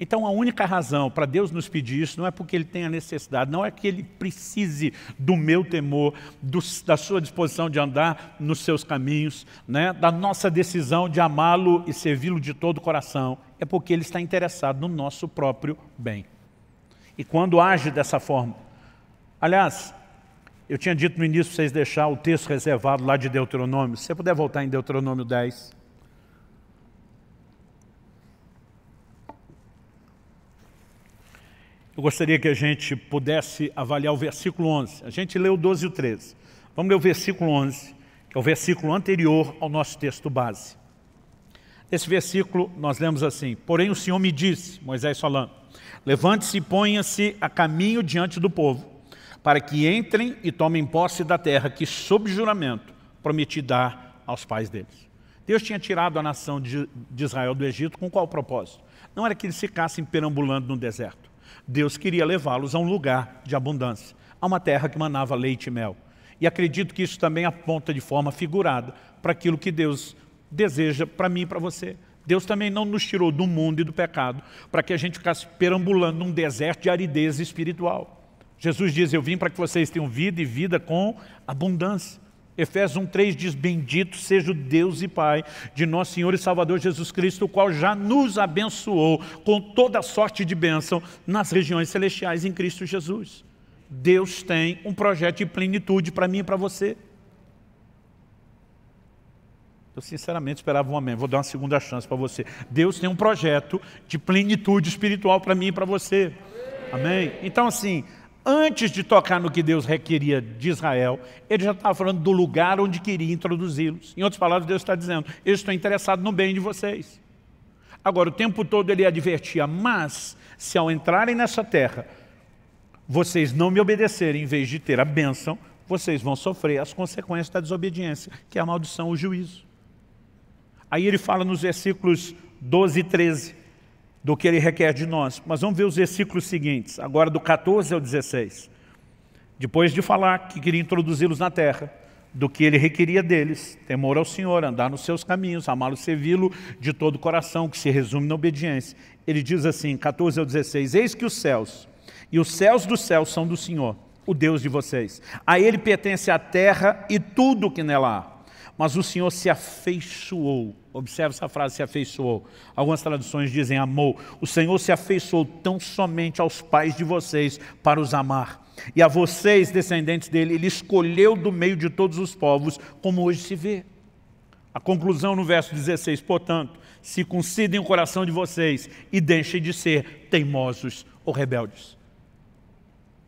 Então a única razão para Deus nos pedir isso não é porque ele tenha necessidade, não é que ele precise do meu temor, do, da sua disposição de andar nos seus caminhos, né, da nossa decisão de amá-lo e servi-lo de todo o coração, é porque ele está interessado no nosso próprio bem e quando age dessa forma. Aliás, eu tinha dito no início para vocês deixar o texto reservado lá de Deuteronômio. Se você puder voltar em Deuteronômio 10. Eu gostaria que a gente pudesse avaliar o versículo 11. A gente leu o 12 e o 13. Vamos ler o versículo 11, que é o versículo anterior ao nosso texto base. Nesse versículo nós lemos assim, Porém o Senhor me disse, Moisés falando, Levante-se e ponha-se a caminho diante do povo, para que entrem e tomem posse da terra que, sob juramento, prometi dar aos pais deles. Deus tinha tirado a nação de, Israel do Egito com qual propósito? Não era que eles ficassem perambulando no deserto. Deus queria levá-los a um lugar de abundância, a uma terra que manava leite e mel. E acredito que isso também aponta de forma figurada para aquilo que Deus deseja para mim e para você. Deus também não nos tirou do mundo e do pecado para que a gente ficasse perambulando num deserto de aridez espiritual. Jesus diz, eu vim para que vocês tenham vida e vida com abundância. Efésios 1,3 diz, bendito seja o Deus e Pai de nosso Senhor e Salvador Jesus Cristo, o qual já nos abençoou com toda sorte de bênção nas regiões celestiais em Cristo Jesus. Deus tem um projeto de plenitude para mim e para você. Eu sinceramente esperava um amém. Vou dar uma segunda chance para você. Deus tem um projeto de plenitude espiritual para mim e para você. Amém? Então, assim, antes de tocar no que Deus requeria de Israel, ele já estava falando do lugar onde queria introduzi-los. Em outras palavras, Deus está dizendo, eu estou interessado no bem de vocês. Agora, o tempo todo ele advertia, mas se ao entrarem nessa terra, vocês não me obedecerem, em vez de ter a bênção, vocês vão sofrer as consequências da desobediência, que é a maldição, o juízo. Aí ele fala nos versículos 12 e 13 do que ele requer de nós. Mas vamos ver os versículos seguintes, agora do 14 ao 16. Depois de falar que queria introduzi-los na terra, do que ele requeria deles, temor ao Senhor, andar nos seus caminhos, amá-lo, servi-lo de todo o coração, que se resume na obediência. Ele diz assim, 14 ao 16, Eis que os céus, e os céus dos céus são do Senhor, o Deus de vocês. A ele pertence a terra e tudo o que nela há mas o Senhor se afeiçoou. Observe essa frase, se afeiçoou. Algumas traduções dizem amou. O Senhor se afeiçoou tão somente aos pais de vocês para os amar. E a vocês, descendentes dele, ele escolheu do meio de todos os povos, como hoje se vê. A conclusão no verso 16, portanto, se concidem o coração de vocês e deixem de ser teimosos ou rebeldes.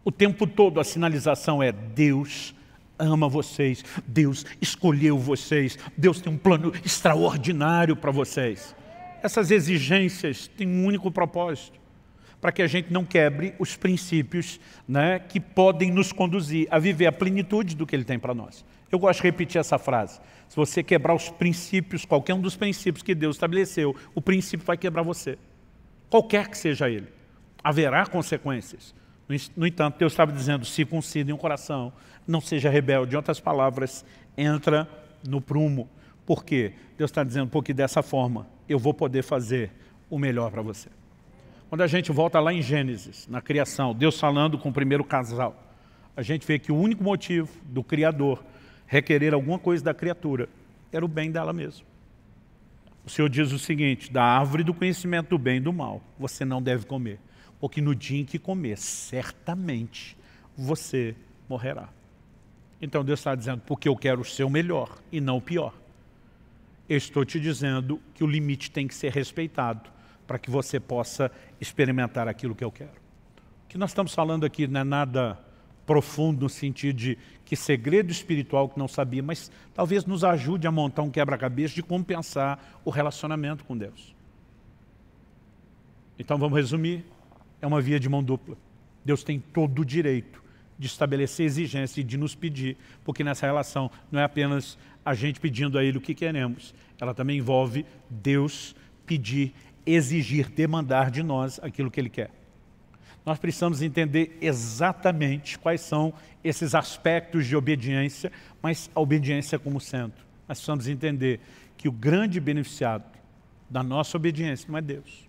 O tempo todo a sinalização é Deus ama vocês, Deus escolheu vocês, Deus tem um plano extraordinário para vocês. Essas exigências têm um único propósito, para que a gente não quebre os princípios né, que podem nos conduzir a viver a plenitude do que Ele tem para nós. Eu gosto de repetir essa frase. Se você quebrar os princípios, qualquer um dos princípios que Deus estabeleceu, o princípio vai quebrar você. Qualquer que seja ele. Haverá consequências. No entanto, Deus estava dizendo, circuncidem o coração, não seja rebelde. Em outras palavras, entra no prumo. Por quê? Deus está dizendo, porque dessa forma eu vou poder fazer o melhor para você. Quando a gente volta lá em Gênesis, na criação, Deus falando com o primeiro casal, a gente vê que o único motivo do Criador requerer alguma coisa da criatura era o bem dela mesma. O Senhor diz o seguinte, da árvore do conhecimento do bem e do mal, você não deve comer, porque no dia em que comer, certamente você morrerá. Então Deus está dizendo, porque eu quero o seu melhor e não o pior. Eu estou te dizendo que o limite tem que ser respeitado para que você possa experimentar aquilo que eu quero. O que nós estamos falando aqui não é nada profundo no sentido de que segredo espiritual que não sabia, mas talvez nos ajude a montar um quebra-cabeça de compensar o relacionamento com Deus. Então vamos resumir, é uma via de mão dupla. Deus tem todo o direito de estabelecer exigência e de nos pedir, porque nessa relação não é apenas a gente pedindo a Ele o que queremos, ela também envolve Deus pedir, exigir, demandar de nós aquilo que Ele quer. Nós precisamos entender exatamente quais são esses aspectos de obediência, mas a obediência como centro. Nós precisamos entender que o grande beneficiado da nossa obediência não é Deus.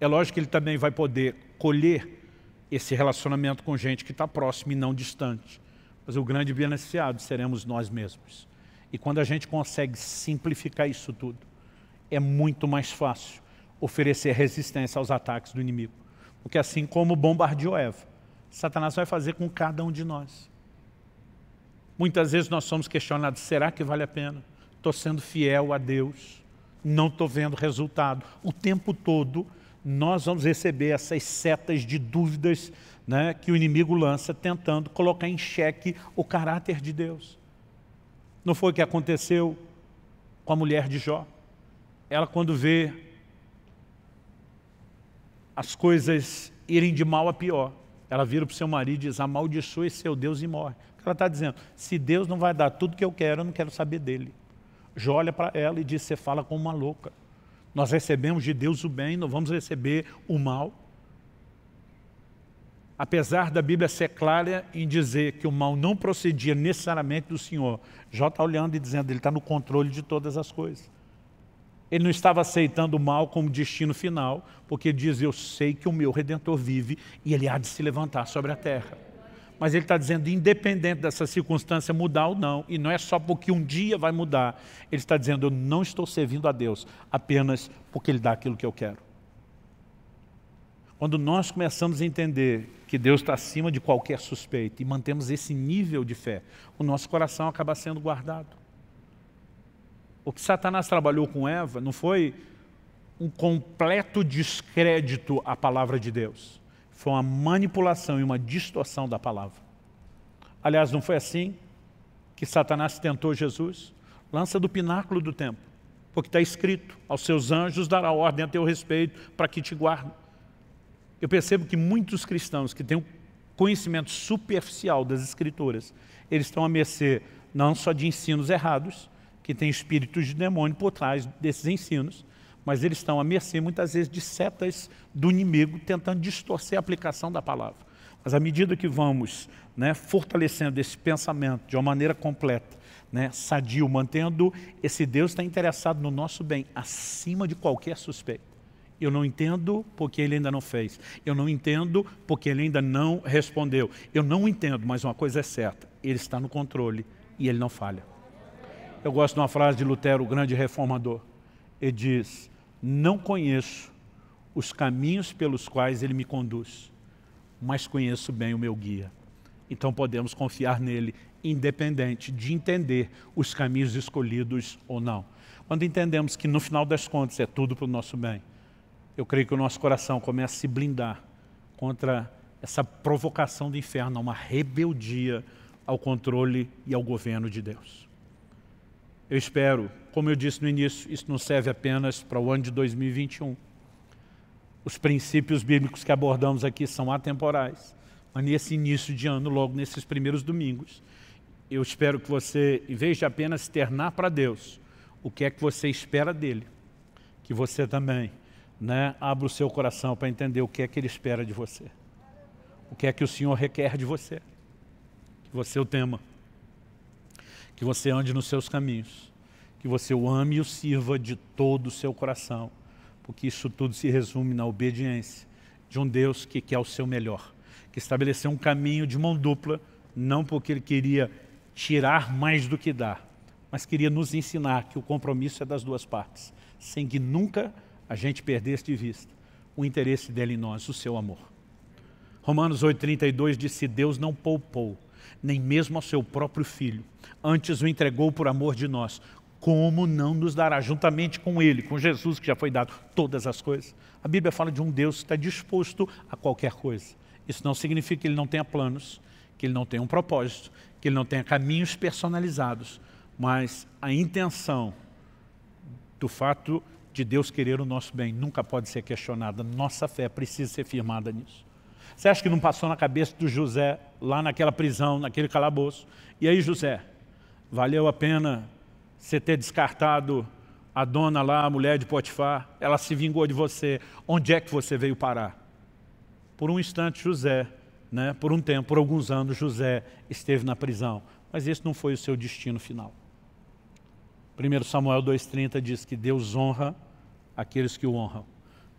É lógico que ele também vai poder colher esse relacionamento com gente que está próximo e não distante. Mas o grande beneficiado seremos nós mesmos. E quando a gente consegue simplificar isso tudo, é muito mais fácil oferecer resistência aos ataques do inimigo. Porque assim como bombardeou Eva, Satanás vai fazer com cada um de nós. Muitas vezes nós somos questionados, será que vale a pena? Estou sendo fiel a Deus, não estou vendo resultado. O tempo todo nós vamos receber essas setas de dúvidas né, que o inimigo lança tentando colocar em xeque o caráter de Deus. Não foi o que aconteceu com a mulher de Jó? Ela quando vê as coisas irem de mal a pior, ela vira para o seu marido e diz, amaldiçoe seu Deus e morre. Ela está dizendo, se Deus não vai dar tudo que eu quero, eu não quero saber dele. Jó olha para ela e diz, você fala como uma louca. Nós recebemos de Deus o bem, não vamos receber o mal. Apesar da Bíblia ser clara em dizer que o mal não procedia necessariamente do Senhor, Jó está olhando e dizendo, ele está no controle de todas as coisas. Ele não estava aceitando o mal como destino final, porque diz, eu sei que o meu Redentor vive e ele há de se levantar sobre a terra mas ele está dizendo, independente dessa circunstância mudar ou não, e não é só porque um dia vai mudar, ele está dizendo, eu não estou servindo a Deus apenas porque Ele dá aquilo que eu quero. Quando nós começamos a entender que Deus está acima de qualquer suspeita e mantemos esse nível de fé, o nosso coração acaba sendo guardado. O que Satanás trabalhou com Eva não foi um completo descrédito à palavra de Deus foi uma manipulação e uma distorção da palavra. Aliás, não foi assim que Satanás tentou Jesus? Lança do pináculo do templo, porque está escrito, aos seus anjos dará ordem a teu respeito para que te guardem. Eu percebo que muitos cristãos que têm um conhecimento superficial das escrituras, eles estão à mercê não só de ensinos errados, que tem espíritos de demônio por trás desses ensinos, mas eles estão à mercê, muitas vezes, de setas do inimigo, tentando distorcer a aplicação da palavra. Mas à medida que vamos né, fortalecendo esse pensamento de uma maneira completa, né, sadio, mantendo esse Deus está interessado no nosso bem, acima de qualquer suspeita. Eu não entendo porque ele ainda não fez. Eu não entendo porque ele ainda não respondeu. Eu não entendo, mas uma coisa é certa, ele está no controle e ele não falha. Eu gosto de uma frase de Lutero, o grande reformador. Ele diz, não conheço os caminhos pelos quais ele me conduz, mas conheço bem o meu guia. Então podemos confiar nele, independente de entender os caminhos escolhidos ou não. Quando entendemos que no final das contas é tudo para o nosso bem, eu creio que o nosso coração começa a se blindar contra essa provocação do inferno, uma rebeldia ao controle e ao governo de Deus. Eu espero, como eu disse no início, isso não serve apenas para o ano de 2021. Os princípios bíblicos que abordamos aqui são atemporais, mas nesse início de ano, logo nesses primeiros domingos, eu espero que você, em vez de apenas ternar para Deus o que é que você espera dEle, que você também né, abra o seu coração para entender o que é que Ele espera de você, o que é que o Senhor requer de você, que você o tema que você ande nos seus caminhos, que você o ame e o sirva de todo o seu coração, porque isso tudo se resume na obediência de um Deus que quer o seu melhor, que estabeleceu um caminho de mão dupla, não porque ele queria tirar mais do que dar, mas queria nos ensinar que o compromisso é das duas partes, sem que nunca a gente perdesse de vista o interesse dele em nós, o seu amor. Romanos 8,32 diz, se Deus não poupou nem mesmo ao seu próprio filho. Antes o entregou por amor de nós. Como não nos dará juntamente com ele, com Jesus que já foi dado, todas as coisas? A Bíblia fala de um Deus que está disposto a qualquer coisa. Isso não significa que ele não tenha planos, que ele não tenha um propósito, que ele não tenha caminhos personalizados, mas a intenção do fato de Deus querer o nosso bem nunca pode ser questionada. Nossa fé precisa ser firmada nisso. Você acha que não passou na cabeça do José, lá naquela prisão, naquele calabouço? E aí, José, valeu a pena você ter descartado a dona lá, a mulher de Potifar? Ela se vingou de você. Onde é que você veio parar? Por um instante, José, né, por um tempo, por alguns anos, José esteve na prisão. Mas esse não foi o seu destino final. 1 Samuel 2,30 diz que Deus honra aqueles que o honram,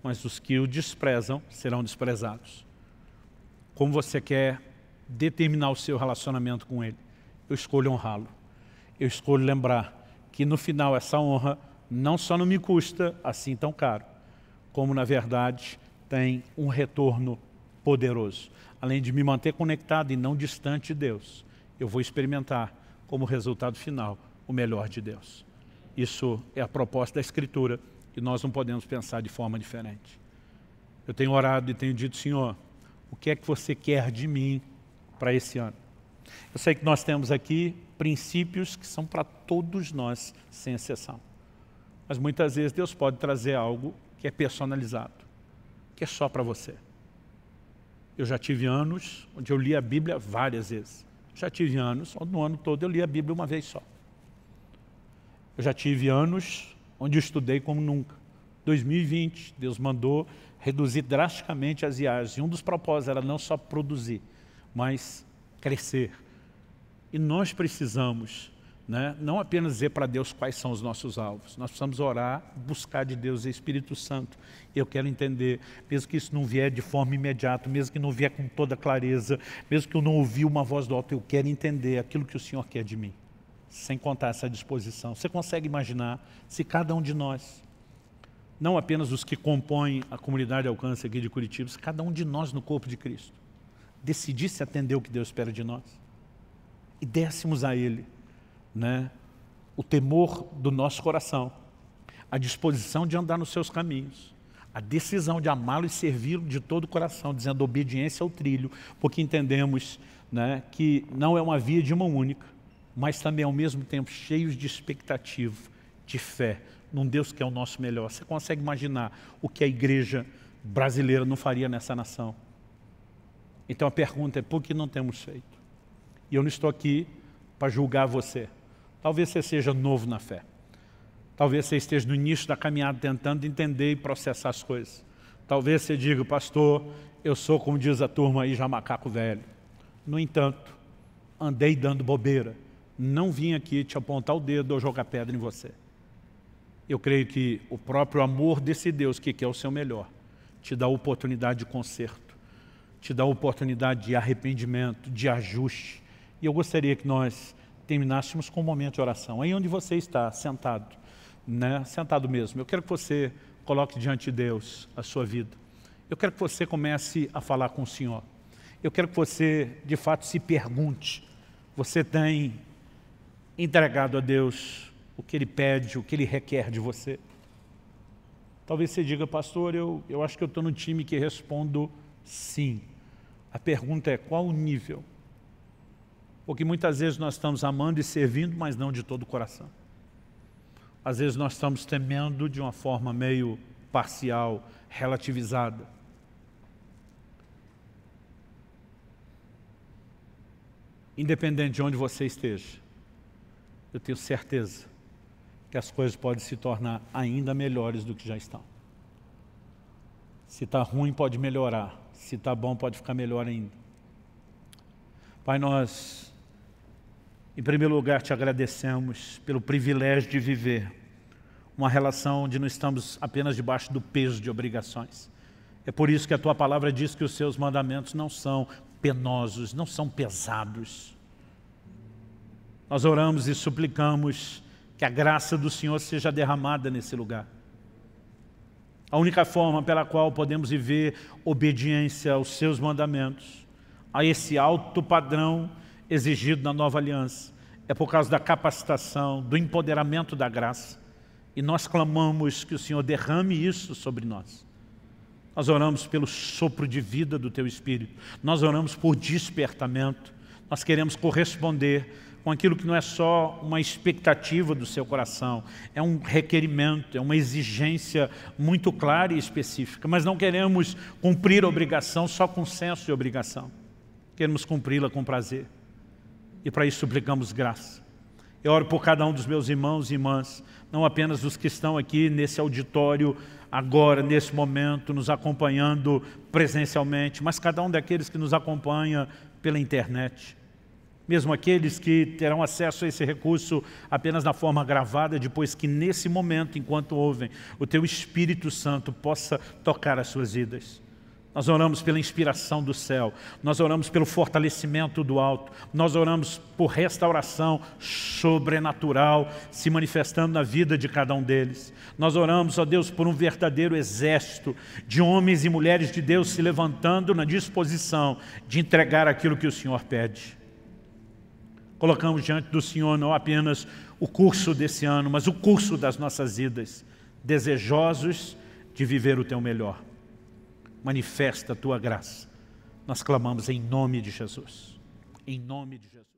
mas os que o desprezam serão desprezados como você quer determinar o seu relacionamento com Ele. Eu escolho honrá-lo. Eu escolho lembrar que no final essa honra não só não me custa assim tão caro, como na verdade tem um retorno poderoso. Além de me manter conectado e não distante de Deus, eu vou experimentar como resultado final o melhor de Deus. Isso é a proposta da Escritura e nós não podemos pensar de forma diferente. Eu tenho orado e tenho dito, Senhor, o que é que você quer de mim para esse ano? Eu sei que nós temos aqui princípios que são para todos nós, sem exceção. Mas muitas vezes Deus pode trazer algo que é personalizado, que é só para você. Eu já tive anos onde eu li a Bíblia várias vezes. Já tive anos onde no ano todo eu li a Bíblia uma vez só. Eu já tive anos onde eu estudei como nunca. 2020, Deus mandou reduzir drasticamente as IAs. E um dos propósitos era não só produzir, mas crescer. E nós precisamos né, não apenas dizer para Deus quais são os nossos alvos, nós precisamos orar, buscar de Deus o Espírito Santo. Eu quero entender, mesmo que isso não vier de forma imediata, mesmo que não vier com toda clareza, mesmo que eu não ouvi uma voz do alto, eu quero entender aquilo que o Senhor quer de mim. Sem contar essa disposição. Você consegue imaginar se cada um de nós não apenas os que compõem a comunidade alcance aqui de Curitiba, cada um de nós no corpo de Cristo, decidisse atender o que Deus espera de nós e dessemos a Ele né, o temor do nosso coração, a disposição de andar nos seus caminhos, a decisão de amá-lo e servi-lo de todo o coração, dizendo obediência ao trilho, porque entendemos né, que não é uma via de mão única, mas também ao mesmo tempo cheios de expectativa de fé num Deus que é o nosso melhor. Você consegue imaginar o que a igreja brasileira não faria nessa nação? Então a pergunta é: por que não temos feito? E eu não estou aqui para julgar você. Talvez você seja novo na fé. Talvez você esteja no início da caminhada tentando entender e processar as coisas. Talvez você diga, pastor, eu sou, como diz a turma aí, já macaco velho. No entanto, andei dando bobeira. Não vim aqui te apontar o dedo ou jogar pedra em você eu creio que o próprio amor desse Deus que quer o seu melhor te dá oportunidade de conserto, te dá oportunidade de arrependimento, de ajuste. E eu gostaria que nós terminássemos com um momento de oração. Aí onde você está, sentado, né? sentado mesmo, eu quero que você coloque diante de Deus a sua vida. Eu quero que você comece a falar com o Senhor. Eu quero que você, de fato, se pergunte. Você tem entregado a Deus o que ele pede, o que ele requer de você. Talvez você diga, pastor, eu, eu acho que eu estou no time que respondo sim. A pergunta é qual o nível? Porque muitas vezes nós estamos amando e servindo, mas não de todo o coração. Às vezes nós estamos temendo de uma forma meio parcial, relativizada. Independente de onde você esteja, eu tenho certeza que as coisas podem se tornar ainda melhores do que já estão. Se está ruim, pode melhorar. Se está bom, pode ficar melhor ainda. Pai, nós, em primeiro lugar, te agradecemos pelo privilégio de viver uma relação onde não estamos apenas debaixo do peso de obrigações. É por isso que a tua palavra diz que os seus mandamentos não são penosos, não são pesados. Nós oramos e suplicamos que a graça do Senhor seja derramada nesse lugar. A única forma pela qual podemos viver obediência aos seus mandamentos, a esse alto padrão exigido na nova aliança, é por causa da capacitação, do empoderamento da graça. E nós clamamos que o Senhor derrame isso sobre nós. Nós oramos pelo sopro de vida do Teu Espírito. Nós oramos por despertamento. Nós queremos corresponder com aquilo que não é só uma expectativa do seu coração, é um requerimento, é uma exigência muito clara e específica, mas não queremos cumprir a obrigação só com senso de obrigação, queremos cumpri-la com prazer e para isso suplicamos graça. Eu oro por cada um dos meus irmãos e irmãs, não apenas os que estão aqui nesse auditório, agora, nesse momento, nos acompanhando presencialmente, mas cada um daqueles que nos acompanha pela internet mesmo aqueles que terão acesso a esse recurso apenas na forma gravada, depois que nesse momento, enquanto ouvem, o teu Espírito Santo possa tocar as suas vidas. Nós oramos pela inspiração do céu, nós oramos pelo fortalecimento do alto, nós oramos por restauração sobrenatural se manifestando na vida de cada um deles. Nós oramos, ó Deus, por um verdadeiro exército de homens e mulheres de Deus se levantando na disposição de entregar aquilo que o Senhor pede colocamos diante do Senhor não apenas o curso desse ano, mas o curso das nossas vidas, desejosos de viver o Teu melhor. Manifesta a Tua graça. Nós clamamos em nome de Jesus. Em nome de Jesus.